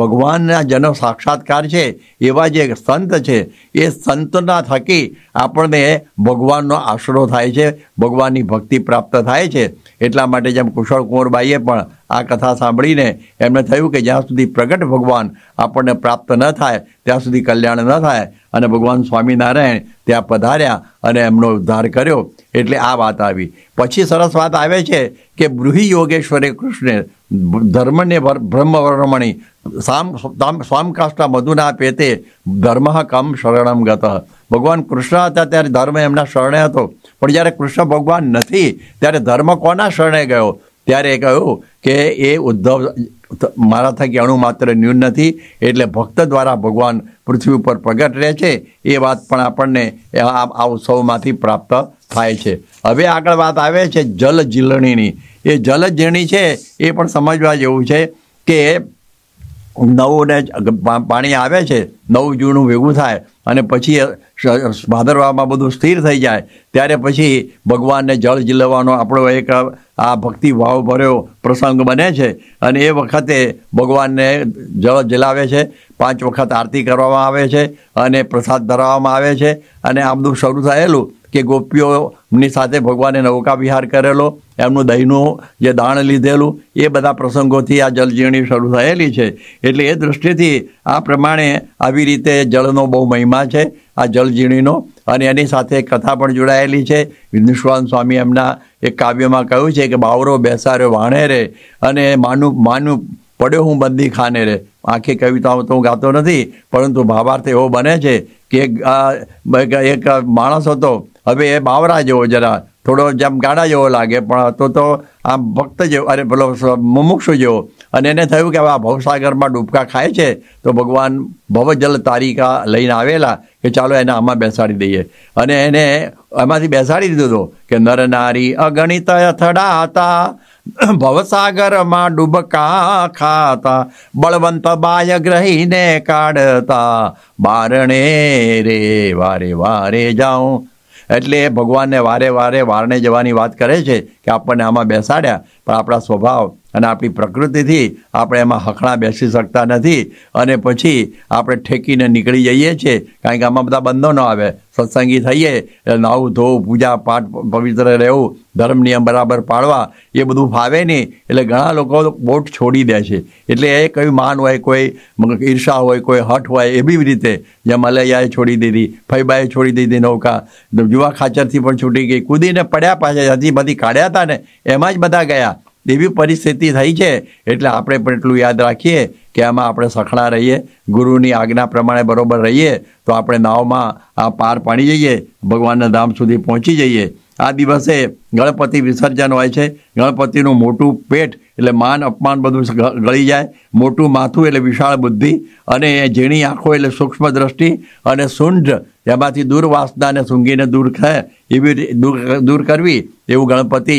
ભગવાનના જનો સાક્ષાત્કાર છે એવા જે સંત છે એ સંતના થકી આપણને ભગવાનનો આશરો થાય છે ભગવાનની ભક્તિ પ્રાપ્ત થાય છે એટલા માટે જેમ કુશળ કુંવરબાઈએ પણ આ કથા સાંભળીને એમને થયું કે જ્યાં સુધી પ્રગટ ભગવાન આપણને પ્રાપ્ત ન થાય ત્યાં સુધી કલ્યાણ ન થાય અને ભગવાન સ્વામિનારાયણ ત્યાં પધાર્યા અને એમનો ઉદ્ધાર કર્યો એટલે આ વાત આવી પછી સરસ વાત આવે છે કે બૃહી યોગેશ્વરે કૃષ્ણે ધર્મને બ્રહ્મવર્મણી સામ સ્વામકાષ્ટા મધુના પેતે ધર્મ કમ શરણમ ગત ભગવાન કૃષ્ણ હતા ત્યારે ધર્મ એમના શરણે હતો પણ જ્યારે કૃષ્ણ ભગવાન નથી ત્યારે ધર્મ કોના શરણે ગયો ત્યારે એ કહ્યું કે એ ઉદ્ધવ મારા થકી અણુ માત્ર ન્યૂન નથી એટલે ભક્ત દ્વારા ભગવાન પૃથ્વી ઉપર પ્રગટ રહે છે એ વાત પણ આપણને આ ઉત્સવમાંથી પ્રાપ્ત થાય છે હવે આગળ વાત આવે છે જલ જીલણીની એ જલ જીલણી છે એ પણ સમજવા જેવું છે કે નવું ને પાણી આવે છે નવું જૂનું ભેગું થાય અને પછી ભાદરવામાં બધું સ્થિર થઈ જાય ત્યારે પછી ભગવાનને જળ જીલવાનો આપણો એક આ ભક્તિ ભાવ ભર્યો પ્રસંગ બને છે અને એ વખતે ભગવાનને જળ જલાવે છે પાંચ વખત આરતી કરવામાં આવે છે અને પ્રસાદ ધરાવવામાં આવે છે અને આ બધું શરૂ થયેલું કે ગોપીઓની સાથે ભગવાને નૌકા વિહાર કરેલો એમનું દહીંનું જે દાણ લીધેલું એ બધા પ્રસંગોથી આ જલજીવણી શરૂ થયેલી છે એટલે એ દૃષ્ટિથી આ પ્રમાણે આવી રીતે જળનો બહુ મહિમા છે આ જલજીણીનો અને એની સાથે એક કથા પણ જોડાયેલી છે વિષ્ણુસ્વાન સ્વામી એમના એક કાવ્યમાં કહ્યું છે કે બાવરો બેસાર્યો વાણે રે અને માનું માનું પડ્યો હું બંદી ખાને રે આખી કવિતાઓ તો હું ગાતો નથી પરંતુ ભાવાર્થ એવો બને છે કે એક માણસ હતો હવે એ બાવરા જેવો જરા થોડો જેમ ગાડા જેવો લાગે પણ હતો તો આમ ભક્ત જેવો અરે પેલો મુમુક્ષુ જેવો અને એને થયું કે આ ભવસાગરમાં ડૂબકા ખાય છે તો ભગવાન ભવજલ તારીકા લઈને આવેલા કે ચાલો એને આમાં બેસાડી દઈએ અને એને એમાંથી બેસાડી દીધો હતો કે નરનારી અગણિત અથડાતા ભવસાગરમાં ડૂબકા ખાતા બળવંત બાય ગ્રહીને કાઢતા બારણે રે વારે વારે જાઉં એટલે ભગવાનને વારે વારે વારણે જવાની વાત કરે છે કે આપણને આમાં બેસાડ્યા પણ આપણા સ્વભાવ અને આપણી પ્રકૃતિથી આપણે એમાં હકણા બેસી શકતા નથી અને પછી આપણે ઠેકીને નીકળી જઈએ છીએ કારણ કે આમાં બધા બંધનો આવે સત્સંગી થઈએ નાવું ધોવું પૂજા પાઠ પવિત્ર રહેવું ધર્મ નિયમ બરાબર પાળવા એ બધું ફાવે નહીં એટલે ઘણા લોકો બોટ છોડી દે છે એટલે એ કયું માન હોય કોઈ ઈર્ષા હોય કોઈ હઠ હોય એવી રીતે જે મલૈયાએ છોડી દીધી ફૈબાએ છોડી દીધી નૌકા જુવા ખાચરથી પણ છૂટી ગઈ કૂદીને પડ્યા પાછા હજી બધી કાઢ્યા હતા ને એમાં જ બધા ગયા એવી પરિસ્થિતિ થઈ છે એટલે આપણે પણ એટલું યાદ રાખીએ કે આમાં આપણે સખણા રહીએ ગુરુની આજ્ઞા પ્રમાણે બરોબર રહીએ તો આપણે નાવમાં આ પાર પાડી જઈએ ભગવાનના ધામ સુધી પહોંચી જઈએ આ દિવસે ગણપતિ વિસર્જન હોય છે ગણપતિનું મોટું પેટ એટલે માન અપમાન બધું ગળી જાય મોટું માથું એટલે વિશાળ બુદ્ધિ અને ઝીણી આંખો એટલે સૂક્ષ્મ દ્રષ્ટિ અને સુંઢ એમાંથી દૂર વાસનાને સૂંઘીને દૂર થાય એવી દૂર દૂર કરવી એવું ગણપતિ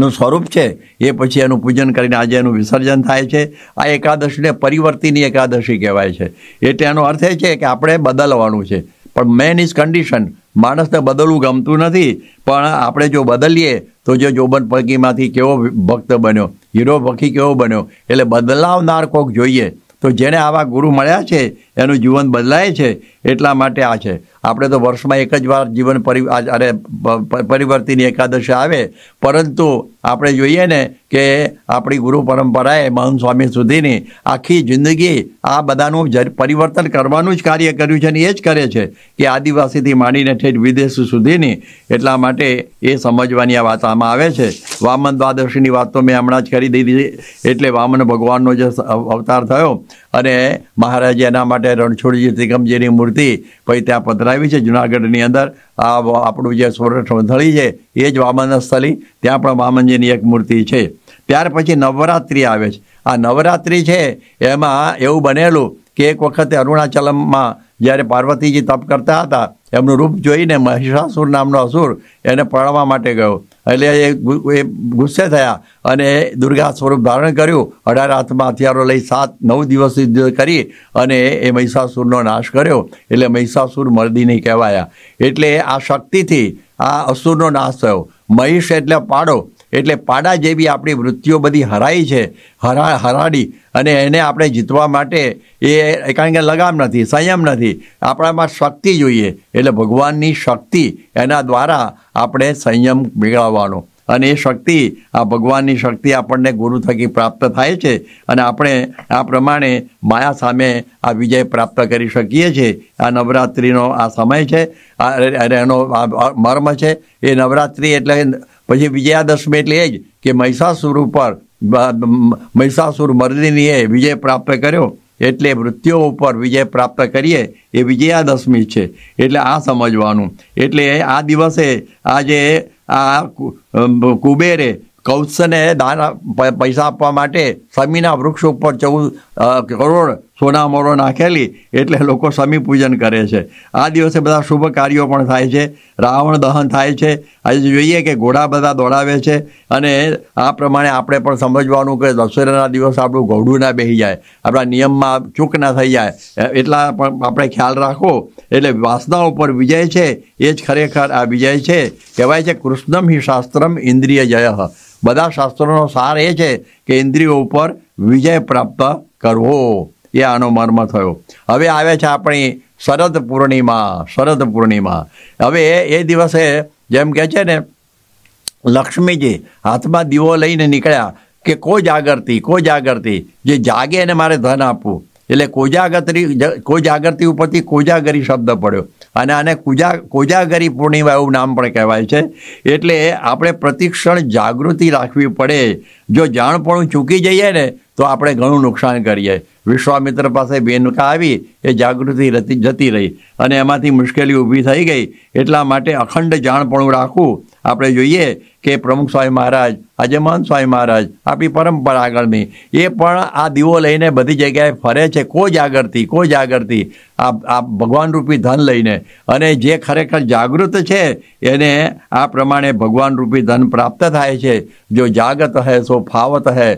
નું સ્વરૂપ છે એ પછી એનું પૂજન કરીને આજે એનું વિસર્જન થાય છે આ એકાદશીને પરિવર્તિની એકાદશી કહેવાય છે એટલે એનો અર્થ એ છે કે આપણે બદલવાનું છે પણ મેન ઇઝ કન્ડિશન માણસને બદલવું ગમતું નથી પણ આપણે જો બદલીએ તો જે જોબન ફકીમાંથી કેવો ભક્ત બન્યો હીરો ફકી કેવો બન્યો એટલે બદલાવનાર કોક જોઈએ તો જેને આવા ગુરુ મળ્યા છે એનું જીવન બદલાય છે એટલા માટે આ છે આપણે તો વર્ષમાં એક જ વાર જીવન પરિ અરે પરિવર્તિની એકાદશી આવે પરંતુ આપણે જોઈએ ને કે આપણી ગુરુ પરંપરાએ મહંત સ્વામી સુધીની આખી જિંદગી આ બધાનું પરિવર્તન કરવાનું જ કાર્ય કર્યું છે અને એ જ કરે છે કે આદિવાસીથી માંડીને ઠેઠ વિદેશ સુધીની એટલા માટે એ સમજવાની આ વાત આમાં આવે છે વામન દ્વાદશીની વાત તો મેં હમણાં જ કરી દીધી એટલે વામન ભગવાનનો જે અવતાર થયો અને મહારાજે એના માટે રણછોડજી ત્રિકમજીની મૂર્તિ પછી ત્યાં પધરાવી છે જુનાગઢની અંદર આ આપણું જે સોરઠ વંથળી છે એ જ વામન સ્થળી ત્યાં પણ વામનજીની એક મૂર્તિ છે ત્યાર પછી નવરાત્રિ આવે છે આ નવરાત્રિ છે એમાં એવું બનેલું કે એક વખતે અરુણાચલમમાં જ્યારે પાર્વતીજી તપ કરતા હતા એમનું રૂપ જોઈને મહિષાસુર નામનો અસુર એને પરણવા માટે ગયો એટલે એ ગુસ્સે થયા અને દુર્ગા સ્વરૂપ ધારણ કર્યું અઢાર હાથમાં હથિયારો લઈ સાત નવ દિવસ યુદ્ધ કરી અને એ મહિષાસુરનો નાશ કર્યો એટલે મહિષાસુર મર્દિની કહેવાયા એટલે આ શક્તિથી આ અસુરનો નાશ થયો મહિષ એટલે પાડો એટલે પાડા જેવી આપણી વૃત્તિઓ બધી હરાઈ છે હરા હરાડી અને એને આપણે જીતવા માટે એ કારણ કે લગામ નથી સંયમ નથી આપણામાં શક્તિ જોઈએ એટલે ભગવાનની શક્તિ એના દ્વારા આપણે સંયમ મેળવવાનો અને એ શક્તિ આ ભગવાનની શક્તિ આપણને ગુરુ થકી પ્રાપ્ત થાય છે અને આપણે આ પ્રમાણે માયા સામે આ વિજય પ્રાપ્ત કરી શકીએ છીએ આ નવરાત્રિનો આ સમય છે આ એનો મર્મ છે એ નવરાત્રિ એટલે પછી વિજયાદશમી એટલે એ જ કે મહિષાસુર ઉપર મહિષાસુર મર્દિનીએ વિજય પ્રાપ્ત કર્યો એટલે મૃત્યુ ઉપર વિજય પ્રાપ્ત કરીએ એ વિજયાદશમી છે એટલે આ સમજવાનું એટલે આ દિવસે આજે આ કુબેરે કૌત્સને દાન પૈસા આપવા માટે સમીના વૃક્ષ ઉપર ચૌદ કરોડ સોનામોરો નાખેલી એટલે લોકો સમી પૂજન કરે છે આ દિવસે બધા શુભ કાર્યો પણ થાય છે રાવણ દહન થાય છે આજે જોઈએ કે ઘોડા બધા દોડાવે છે અને આ પ્રમાણે આપણે પણ સમજવાનું કે દશેરાના દિવસ આપણું ઘોડું ના બેસી જાય આપણા નિયમમાં ચૂક ના થઈ જાય એટલા પણ આપણે ખ્યાલ રાખો એટલે વાસના ઉપર વિજય છે એ જ ખરેખર આ વિજય છે કહેવાય છે કૃષ્ણમ હિ શાસ્ત્રમ ઇન્દ્રિય જય બધા શાસ્ત્રોનો સાર એ છે કે ઇન્દ્રિયો ઉપર વિજય પ્રાપ્ત કરવો એ આનો મર્મ થયો હવે આવે છે આપણી શરદ પૂર્ણિમા શરદ પૂર્ણિમા હવે એ દિવસે જેમ કહે છે ને લક્ષ્મીજી હાથમાં દીવો લઈને નીકળ્યા કે કોજાગરતી કોજાગરતી જે જાગે એને મારે ધન આપવું એટલે કોજાગરી કોજાગરતી ઉપરથી કોજાગરી શબ્દ પડ્યો અને આને કુજા કોજાગરી પૂર્ણિમા એવું નામ પણ કહેવાય છે એટલે આપણે પ્રતિક્ષણ જાગૃતિ રાખવી પડે જો જાણપણું ચૂકી જઈએ ને તો આપણે ઘણું નુકસાન કરીએ વિશ્વામિત્ર પાસે બેનકા આવી એ જાગૃતિ રતી જતી રહી અને એમાંથી મુશ્કેલી ઊભી થઈ ગઈ એટલા માટે અખંડ જાણપણું રાખવું આપણે જોઈએ કે પ્રમુખ સ્વામી મહારાજ અજમાન સ્વામી મહારાજ આપણી પરંપરા આગળની એ પણ આ દીવો લઈને બધી જગ્યાએ ફરે છે કો જાગૃતિ કો જાગૃતિ આ આ રૂપી ધન લઈને અને જે ખરેખર જાગૃત છે એને આ પ્રમાણે ભગવાન રૂપી ધન પ્રાપ્ત થાય છે જો જાગત હૈ સો ફાવત હૈ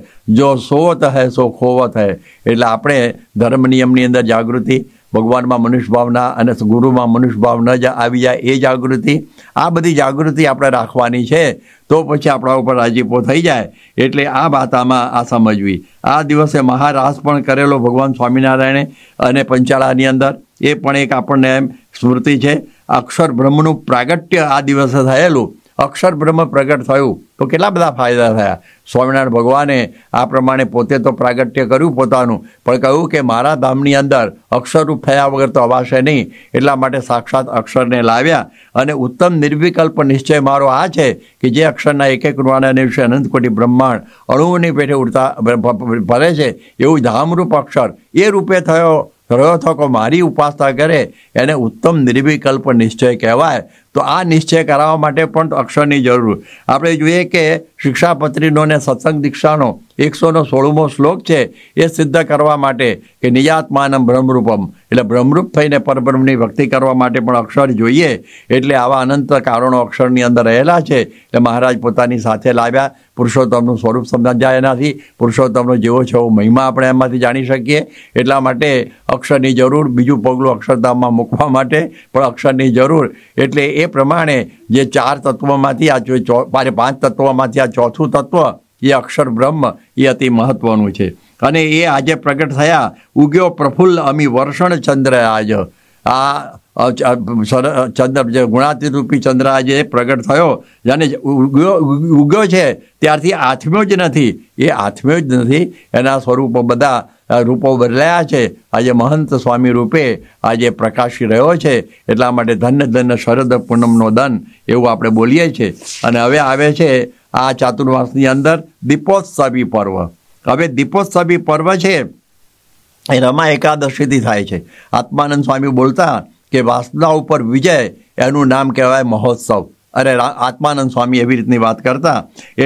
જો સોવત હૈ સો ખોવત હૈ એટલે આપણે ધર્મ નિયમની અંદર જાગૃતિ ભગવાનમાં મનુષ્ય ભાવના અને ગુરુમાં મનુષ્ય ભાવના જ આવી જાય એ જાગૃતિ આ બધી જાગૃતિ આપણે રાખવાની છે તો પછી આપણા ઉપર રાજીપો થઈ જાય એટલે આ વાતામાં આ સમજવી આ દિવસે મહારાસ પણ કરેલો ભગવાન સ્વામિનારાયણે અને પંચાળાની અંદર એ પણ એક આપણને એમ સ્મૃતિ છે અક્ષર બ્રહ્મનું પ્રાગટ્ય આ દિવસે થયેલું અક્ષર બ્રહ્મ પ્રગટ થયું તો કેટલા બધા ફાયદા થયા સ્વામિનારાયણ ભગવાને આ પ્રમાણે પોતે તો પ્રાગટ્ય કર્યું પોતાનું પણ કહ્યું કે મારા ધામની અંદર અક્ષરરૂપ થયા વગર તો અવાશે નહીં એટલા માટે સાક્ષાત અક્ષરને લાવ્યા અને ઉત્તમ નિર્વિકલ્પ નિશ્ચય મારો આ છે કે જે અક્ષરના એક એક રૂવાણાને વિશે અનંતકોટી બ્રહ્માંડ અણુઓની પેઠે ઉડતા ભરે છે એવું ધામરૂપ અક્ષર એ રૂપે થયો રહ્યો થકો મારી ઉપાસના કરે એને ઉત્તમ નિર્વિકલ્પ નિશ્ચય કહેવાય તો આ નિશ્ચય કરાવવા માટે પણ અક્ષરની જરૂર આપણે જોઈએ કે શિક્ષાપત્રીનો ને સત્સંગ દીક્ષાનો એકસોનો સોળમો શ્લોક છે એ સિદ્ધ કરવા માટે કે નિજાત્માનમ બ્રહ્મરૂપમ એટલે બ્રહ્મરૂપ થઈને પરબ્રહ્મની ભક્તિ કરવા માટે પણ અક્ષર જોઈએ એટલે આવા અનંત કારણો અક્ષરની અંદર રહેલા છે એટલે મહારાજ પોતાની સાથે લાવ્યા પુરુષોત્તમનું સ્વરૂપ સમજાય નથી પુરુષોત્તમનો જેવો છે એવો મહિમા આપણે એમાંથી જાણી શકીએ એટલા માટે અક્ષરની જરૂર બીજું પગલું અક્ષરધામમાં મૂકવા માટે પણ અક્ષરની જરૂર એટલે એ પ્રમાણે જે ચાર તત્વમાંથી આ પાંચ તત્વોમાંથી આ ચોથું તત્વ એ અક્ષર બ્રહ્મ એ અતિ મહત્વનું છે અને એ આજે પ્રગટ થયા ઉગ્યો પ્રફુલ્લ અમી વર્ષણ ચંદ્ર આજ આ ચંદ્ર જે રૂપી ચંદ્ર આજે પ્રગટ થયો જાણે ઉગ્યો ઉગ્યો છે ત્યારથી આથમ્યો જ નથી એ આથમ્યો જ નથી એના સ્વરૂપો બધા રૂપો બદલાયા છે આજે મહંત સ્વામી રૂપે આજે પ્રકાશી રહ્યો છે એટલા માટે ધન્ય ધન્ય શરદ પૂનમનો ધન એવું આપણે બોલીએ છીએ અને હવે આવે છે આ ચાતુર્માસની અંદર દીપોત્સવી પર્વ હવે દીપોત્સવી પર્વ છે એ રમા એકાદશીથી થાય છે આત્માનંદ સ્વામી બોલતા કે વાસના ઉપર વિજય એનું નામ કહેવાય મહોત્સવ અરે આત્માનંદ સ્વામી એવી રીતની વાત કરતા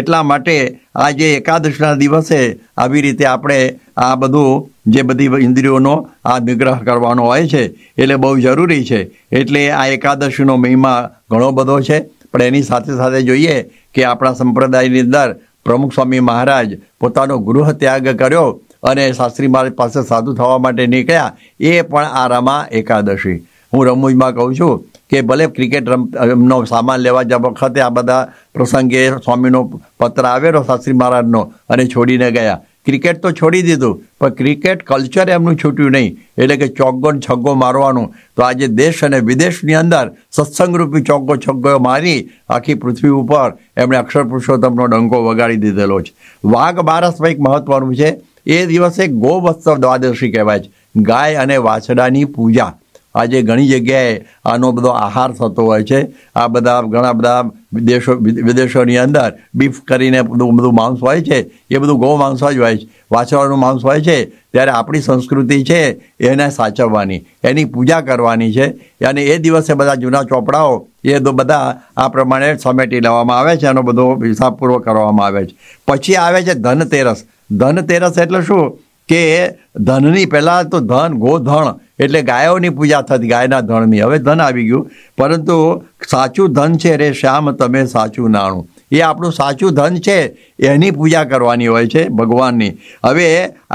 એટલા માટે આ જે એકાદશના દિવસે આવી રીતે આપણે આ બધું જે બધી ઇન્દ્રિયોનો આ નિગ્રહ કરવાનો હોય છે એટલે બહુ જરૂરી છે એટલે આ એકાદશીનો મહિમા ઘણો બધો છે પણ એની સાથે સાથે જોઈએ કે આપણા સંપ્રદાયની અંદર પ્રમુખ સ્વામી મહારાજ પોતાનો ગૃહ ત્યાગ કર્યો અને શાસ્ત્રી મારી પાસે સાધુ થવા માટે નીકળ્યા એ પણ આ રમા એકાદશી હું રમૂજમાં કહું છું કે ભલે ક્રિકેટ રમનો સામાન લેવા જ વખતે આ બધા પ્રસંગે સ્વામીનો પત્ર આવેલો શાસ્ત્રી મહારાજનો અને છોડીને ગયા ક્રિકેટ તો છોડી દીધું પણ ક્રિકેટ કલ્ચર એમનું છૂટ્યું નહીં એટલે કે ચોગ્ગો છગ્ગો મારવાનું તો આજે દેશ અને વિદેશની અંદર સત્સંગરૂપી ચોગ્ગો છગ્ગો મારી આખી પૃથ્વી ઉપર એમણે અક્ષર પુરુષોત્તમનો ડંકો વગાડી દીધેલો છે વાઘ બારસમાં એક મહત્વનું છે એ દિવસે ગોવત્સવ દ્વાદશી કહેવાય છે ગાય અને વાછડાની પૂજા આજે ઘણી જગ્યાએ આનો બધો આહાર થતો હોય છે આ બધા ઘણા બધા દેશો વિદેશોની અંદર બીફ કરીને બધું બધું માંસ હોય છે એ બધું ગૌ માંસ જ હોય છે વાછરાનું માંસ હોય છે ત્યારે આપણી સંસ્કૃતિ છે એને સાચવવાની એની પૂજા કરવાની છે અને એ દિવસે બધા જૂના ચોપડાઓ એ તો બધા આ પ્રમાણે સમેટી લેવામાં આવે છે એનો બધો હિસાબપૂર્વક કરવામાં આવે છે પછી આવે છે ધનતેરસ ધન તેરસ એટલે શું કે ધનની પહેલાં તો ધન ગોધણ એટલે ગાયોની પૂજા થતી ગાયના ધણની હવે ધન આવી ગયું પરંતુ સાચું ધન છે રે શ્યામ તમે સાચું નાણું એ આપણું સાચું ધન છે એની પૂજા કરવાની હોય છે ભગવાનની હવે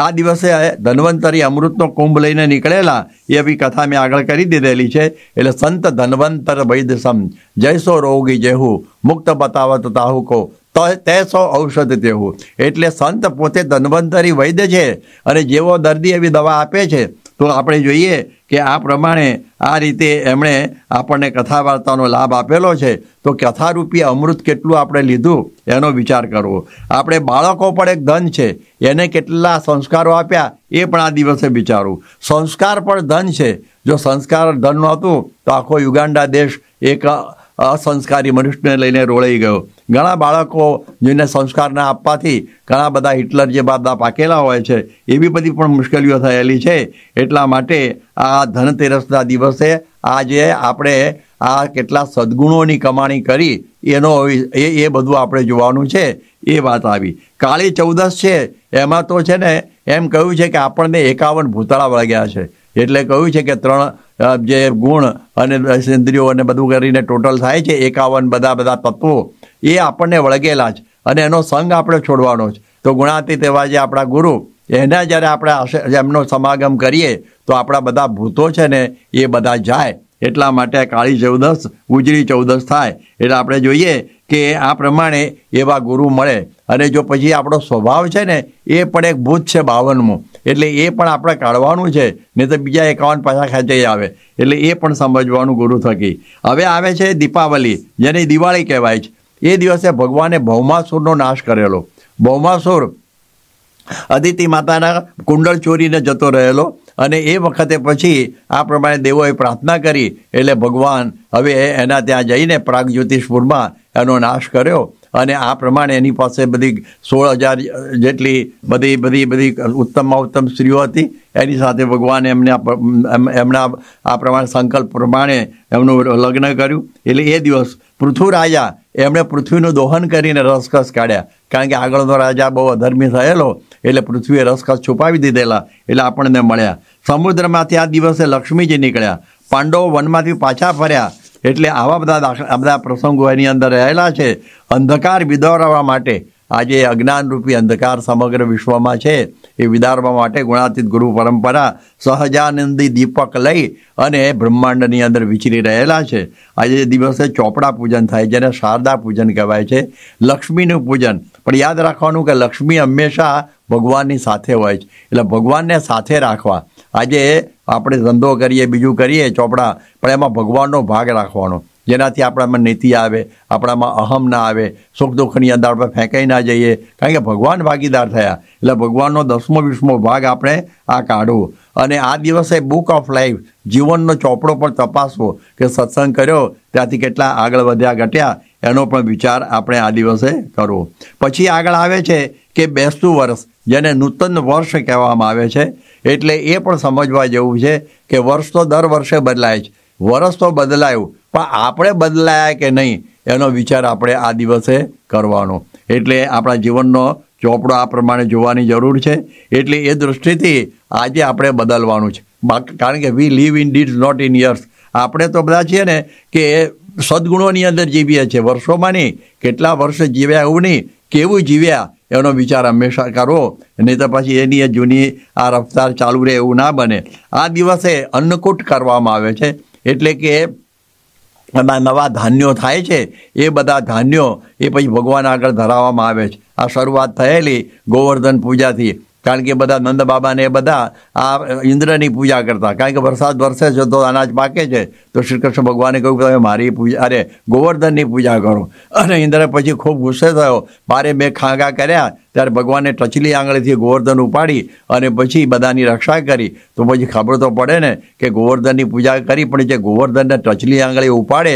આ દિવસે ધન્વંતરી અમૃતનો કુંભ લઈને નીકળેલા એ બી કથા મેં આગળ કરી દીધેલી છે એટલે સંત ધન્વંતર સમ જયસો રોગી જેહુ મુક્ત બતાવત તાહુકો તો તે સો ઔષધ તેવું એટલે સંત પોતે ધનવંતરી વૈદ્ય છે અને જેવો દર્દી એવી દવા આપે છે તો આપણે જોઈએ કે આ પ્રમાણે આ રીતે એમણે આપણને કથા વાર્તાનો લાભ આપેલો છે તો કથારૂપી અમૃત કેટલું આપણે લીધું એનો વિચાર કરવો આપણે બાળકો પણ એક ધન છે એને કેટલા સંસ્કારો આપ્યા એ પણ આ દિવસે વિચારવું સંસ્કાર પણ ધન છે જો સંસ્કાર ધન હતું તો આખો યુગાંડા દેશ એક અસંસ્કારી મનુષ્યને લઈને રોળાઈ ગયો ઘણા બાળકો જેને સંસ્કાર ના આપવાથી ઘણા બધા હિટલર જે બાદા પાકેલા હોય છે એવી બધી પણ મુશ્કેલીઓ થયેલી છે એટલા માટે આ ધનતેરસના દિવસે આજે આપણે આ કેટલા સદગુણોની કમાણી કરી એનો એ એ બધું આપણે જોવાનું છે એ વાત આવી કાળી ચૌદસ છે એમાં તો છે ને એમ કહ્યું છે કે આપણને એકાવન ભૂતાળા વળગ્યા છે એટલે કહ્યું છે કે ત્રણ જે ગુણ અને દસ ઇન્દ્રિયો અને બધું કરીને ટોટલ થાય છે એકાવન બધા બધા તત્વો એ આપણને વળગેલા છે અને એનો સંગ આપણે છોડવાનો છે તો ગુણાતીત એવા જે આપણા ગુરુ એના જ્યારે આપણે એમનો સમાગમ કરીએ તો આપણા બધા ભૂતો છે ને એ બધા જાય એટલા માટે કાળી ચૌદશ ગુજરી ચૌદસ થાય એટલે આપણે જોઈએ કે આ પ્રમાણે એવા ગુરુ મળે અને જો પછી આપણો સ્વભાવ છે ને એ પણ એક ભૂત છે બાવનમું એટલે એ પણ આપણે કાઢવાનું છે નહીં તો બીજા એકાવન પાછા ખેંચાઈ આવે એટલે એ પણ સમજવાનું ગુરુ થકી હવે આવે છે દીપાવલી જેને દિવાળી કહેવાય છે એ દિવસે ભગવાને ભૌમાસુરનો નાશ કરેલો ભૌમાસુર અદિતિ માતાના કુંડળ ચોરીને જતો રહેલો અને એ વખતે પછી આ પ્રમાણે દેવોએ પ્રાર્થના કરી એટલે ભગવાન હવે એના ત્યાં જઈને પ્રાગ જ્યોતિષપુરમાં એનો નાશ કર્યો અને આ પ્રમાણે એની પાસે બધી સોળ હજાર જેટલી બધી બધી બધી ઉત્તમમાં ઉત્તમ સ્ત્રીઓ હતી એની સાથે ભગવાન એમને એમના આ પ્રમાણે સંકલ્પ પ્રમાણે એમનું લગ્ન કર્યું એટલે એ દિવસ પૃથુ રાજા એમણે પૃથ્વીનું દોહન કરીને રસકસ કાઢ્યા કારણ કે આગળનો રાજા બહુ અધર્મી થયેલો એટલે પૃથ્વીએ રસકસ છુપાવી દીધેલા એટલે આપણને મળ્યા સમુદ્રમાંથી આ દિવસે લક્ષ્મીજી નીકળ્યા પાંડવો વનમાંથી પાછા ફર્યા એટલે આવા બધા દાખલા આ બધા પ્રસંગો એની અંદર રહેલા છે અંધકાર વિદોરવા માટે આજે અજ્ઞાનરૂપી અંધકાર સમગ્ર વિશ્વમાં છે એ વિદારવા માટે ગુણાતીત ગુરુ પરંપરા સહજાનંદી દીપક લઈ અને બ્રહ્માંડની અંદર વિચરી રહેલા છે આજે દિવસે ચોપડા પૂજન થાય જેને શારદા પૂજન કહેવાય છે લક્ષ્મીનું પૂજન પણ યાદ રાખવાનું કે લક્ષ્મી હંમેશા ભગવાનની સાથે હોય છે એટલે ભગવાનને સાથે રાખવા આજે આપણે ધંધો કરીએ બીજું કરીએ ચોપડા પણ એમાં ભગવાનનો ભાગ રાખવાનો જેનાથી આપણામાં નીતિ આવે આપણામાં અહમ ના આવે સુખ દુઃખની અંદર આપણે ફેંકાઈ ના જઈએ કારણ કે ભગવાન ભાગીદાર થયા એટલે ભગવાનનો દસમો વીસમો ભાગ આપણે આ કાઢવો અને આ દિવસે બુક ઓફ લાઈફ જીવનનો ચોપડો પણ તપાસવો કે સત્સંગ કર્યો ત્યાંથી કેટલા આગળ વધ્યા ઘટ્યા એનો પણ વિચાર આપણે આ દિવસે કરવો પછી આગળ આવે છે કે બેસતું વર્ષ જેને નૂતન વર્ષ કહેવામાં આવે છે એટલે એ પણ સમજવા જેવું છે કે વર્ષ તો દર વર્ષે બદલાય છે વર્ષ તો બદલાયું પણ આપણે બદલાયા કે નહીં એનો વિચાર આપણે આ દિવસે કરવાનો એટલે આપણા જીવનનો ચોપડો આ પ્રમાણે જોવાની જરૂર છે એટલે એ દૃષ્ટિથી આજે આપણે બદલવાનું છે કારણ કે we live in deed not in years આપણે તો બધા છીએ ને કે સદગુણોની અંદર જીવીએ છીએ વર્ષોમાં નહીં કેટલા વર્ષ જીવ્યા એવું નહીં કેવું જીવ્યા એનો વિચાર હંમેશા કરો નહીં તો પછી એની જૂની આ રફતાર ચાલુ રહે એવું ના બને આ દિવસે અન્નકૂટ કરવામાં આવે છે એટલે કે એમાં નવા ધાન્યો થાય છે એ બધા ધાન્યો એ પછી ભગવાન આગળ ધરાવવામાં આવે છે આ શરૂઆત થયેલી ગોવર્ધન પૂજાથી કારણ કે બધા નંદ બાબાને એ બધા આ ઇન્દ્રની પૂજા કરતા કારણ કે વરસાદ વરસે છે તો અનાજ પાકે છે તો શ્રી કૃષ્ણ ભગવાને કહ્યું તમે મારી પૂજા અરે ગોવર્ધનની પૂજા કરો અને ઇન્દ્ર પછી ખૂબ ગુસ્સે થયો મારે મેં ખાંગા કર્યા ત્યારે ભગવાને ટચલી આંગળીથી ગોવર્ધન ઉપાડી અને પછી બધાની રક્ષા કરી તો પછી ખબર તો પડે ને કે ગોવર્ધનની પૂજા કરી પણ જે ગોવર્ધનને ટચલી આંગળી ઉપાડે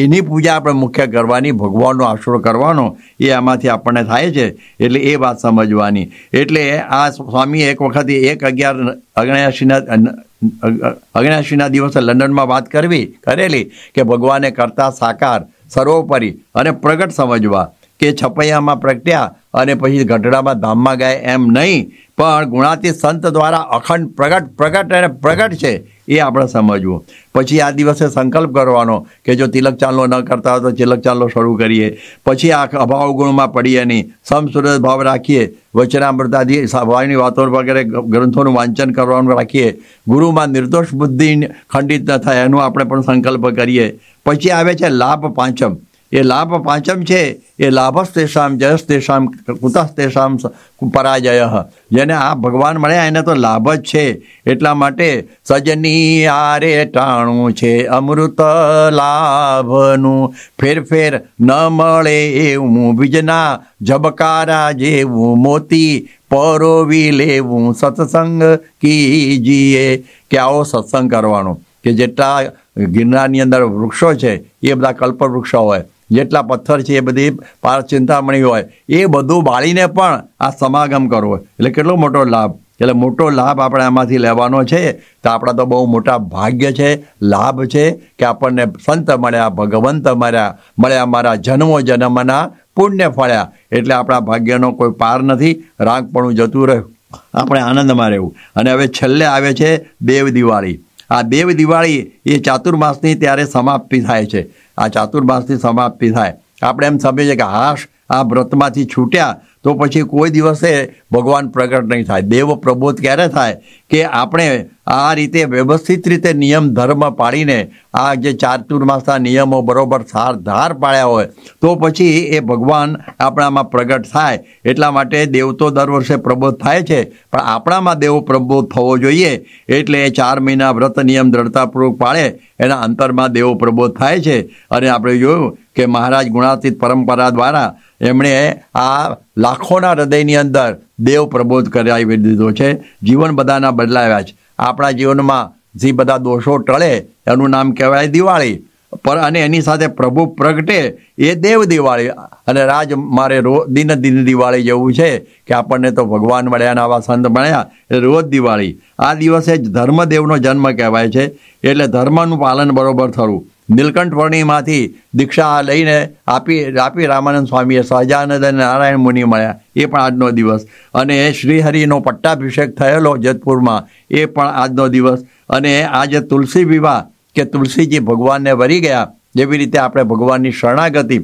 એની પૂજા આપણે મુખ્ય કરવાની ભગવાનનો આશરો કરવાનો એ આમાંથી આપણને થાય છે એટલે એ વાત સમજવાની એટલે આ સ્વામી એક વખત એક અગિયાર અગણ્યાસીના અગણ્યાસીના દિવસે લંડનમાં વાત કરવી કરેલી કે ભગવાને કરતા સાકાર સર્વોપરી અને પ્રગટ સમજવા કે છપૈયામાં પ્રગટ્યા અને પછી ગઢડામાં ધામમાં ગયા એમ નહીં પણ ગુણાતી સંત દ્વારા અખંડ પ્રગટ પ્રગટ અને પ્રગટ છે એ આપણે સમજવું પછી આ દિવસે સંકલ્પ કરવાનો કે જો તિલક ચાલનો ન કરતા હોય તો તિલક ચાલનો શરૂ કરીએ પછી આ અભાવ ગુણમાં પડીએ નહીં સમસુરત ભાવ રાખીએ વચનામૃતાજી સ્વાભાવની વાતો વગેરે ગ્રંથોનું વાંચન કરવાનું રાખીએ ગુરુમાં નિર્દોષ બુદ્ધિ ખંડિત ન થાય એનું આપણે પણ સંકલ્પ કરીએ પછી આવે છે લાભ પાંચમ એ લાભ પાંચમ છે એ લાભસ તેષામ જયસ શામ કુતઃ તેષામ પરાજય જેને આ ભગવાન મળ્યા એને તો લાભ જ છે એટલા માટે સજની આરે ટાણું છે અમૃત લાભનું ફેરફેર ન મળે એવું બીજના ઝબકારા જેવું મોતી પરોવી લેવું સત્સંગ કીજીએ કે આવો સત્સંગ કરવાનો કે જેટલા ગિરનારની અંદર વૃક્ષો છે એ બધા કલ્પ વૃક્ષો હોય જેટલા પથ્થર છે એ બધી પાર ચિંતામણી હોય એ બધું બાળીને પણ આ સમાગમ કરવો એટલે કેટલો મોટો લાભ એટલે મોટો લાભ આપણે આમાંથી લેવાનો છે તો આપણા તો બહુ મોટા ભાગ્ય છે લાભ છે કે આપણને સંત મળ્યા ભગવંત મળ્યા મળ્યા મારા જન્મો જન્મના પુણ્ય ફળ્યા એટલે આપણા ભાગ્યનો કોઈ પાર નથી રાગપણું જતું રહ્યું આપણે આનંદમાં રહેવું અને હવે છેલ્લે આવે છે દેવ દિવાળી આ દેવ દિવાળી એ ચાતુર્માસની ત્યારે સમાપ્તિ થાય છે આ ચાતુર્માસની સમાપ્તિ થાય આપણે એમ સમજીએ કે હાશ આ વ્રતમાંથી છૂટ્યા તો પછી કોઈ દિવસે ભગવાન પ્રગટ નહીં થાય દેવ પ્રબોધ ક્યારે થાય કે આપણે આ રીતે વ્યવસ્થિત રીતે નિયમ ધર્મ પાડીને આ જે ચાતુર્માસના નિયમો બરાબર સાર ધાર પાડ્યા હોય તો પછી એ ભગવાન આપણામાં પ્રગટ થાય એટલા માટે દેવ તો દર વર્ષે પ્રબોધ થાય છે પણ આપણામાં દેવ પ્રબોધ થવો જોઈએ એટલે એ ચાર મહિના વ્રત નિયમ દ્રઢતાપૂર્વક પાળે એના અંતરમાં દેવો પ્રબોધ થાય છે અને આપણે જોયું કે મહારાજ ગુણાતીત પરંપરા દ્વારા એમણે આ લાખોના હૃદયની અંદર દેવ પ્રબોધ કરાવી દીધો છે જીવન બધાના બદલાવ્યા છે આપણા જીવનમાં જે બધા દોષો ટળે એનું નામ કહેવાય દિવાળી પર અને એની સાથે પ્રભુ પ્રગટે એ દેવ દિવાળી અને રાજ મારે રોજ દિન દિન દિવાળી જેવું છે કે આપણને તો ભગવાન મળ્યાના આવા સંત મળ્યા એટલે રોજ દિવાળી આ દિવસે જ ધર્મદેવનો જન્મ કહેવાય છે એટલે ધર્મનું પાલન બરોબર થવું નીલકંઠવર્ણિમાંથી દીક્ષા લઈને આપી આપી રામાનંદ સ્વામીએ સહજાનંદ અને નારાયણ મુનિ મળ્યા એ પણ આજનો દિવસ અને શ્રીહરિનો પટ્ટાભિષેક થયેલો જતપુરમાં એ પણ આજનો દિવસ અને આજે તુલસી વિવાહ કે તુલસીજી ભગવાનને વરી ગયા જેવી રીતે આપણે ભગવાનની શરણાગતિ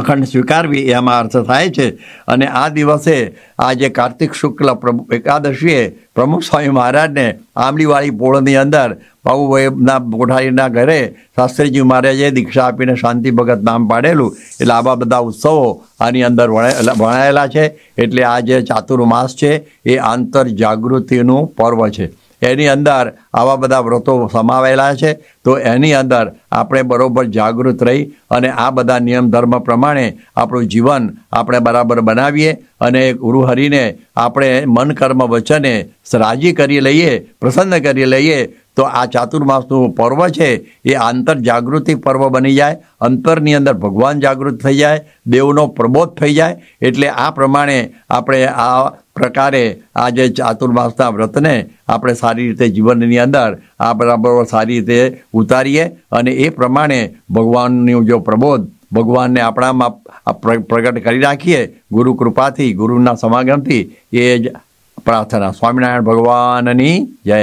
અખંડ સ્વીકારવી એમાં અર્થ થાય છે અને આ દિવસે આજે કાર્તિક શુક્લ પ્રભુ એકાદશીએ પ્રમુખ સ્વામી મહારાજને આંબલીવાળી પોળની અંદર ભાઉભાઈના કોઠારીના ઘરે શાસ્ત્રીજી મહારાજે દીક્ષા આપીને શાંતિ ભગત નામ પાડેલું એટલે આવા બધા ઉત્સવો આની અંદર વણાયેલા છે એટલે આ જે ચાતુર્માસ છે એ આંતર જાગૃતિનું પર્વ છે એની અંદર આવા બધા વ્રતો સમાવેલા છે તો એની અંદર આપણે બરાબર જાગૃત રહી અને આ બધા નિયમ ધર્મ પ્રમાણે આપણું જીવન આપણે બરાબર બનાવીએ અને ગુરુહરિને આપણે મન કર્મ વચને રાજી કરી લઈએ પ્રસન્ન કરી લઈએ તો આ ચાતુર્માસનું પર્વ છે એ આંતર જાગૃતિ પર્વ બની જાય અંતરની અંદર ભગવાન જાગૃત થઈ જાય દેવનો પ્રબોધ થઈ જાય એટલે આ પ્રમાણે આપણે આ પ્રકારે આ જે ચાતુર્માસના વ્રતને આપણે સારી રીતે જીવનની અંદર આ બરાબર સારી રીતે ઉતારીએ અને એ પ્રમાણે ભગવાનનું જો પ્રબોધ ભગવાનને આપણામાં પ્રગટ કરી રાખીએ ગુરુ કૃપાથી ગુરુના સમાગમથી એ જ પ્રાર્થના સ્વામિનારાયણ ભગવાનની જય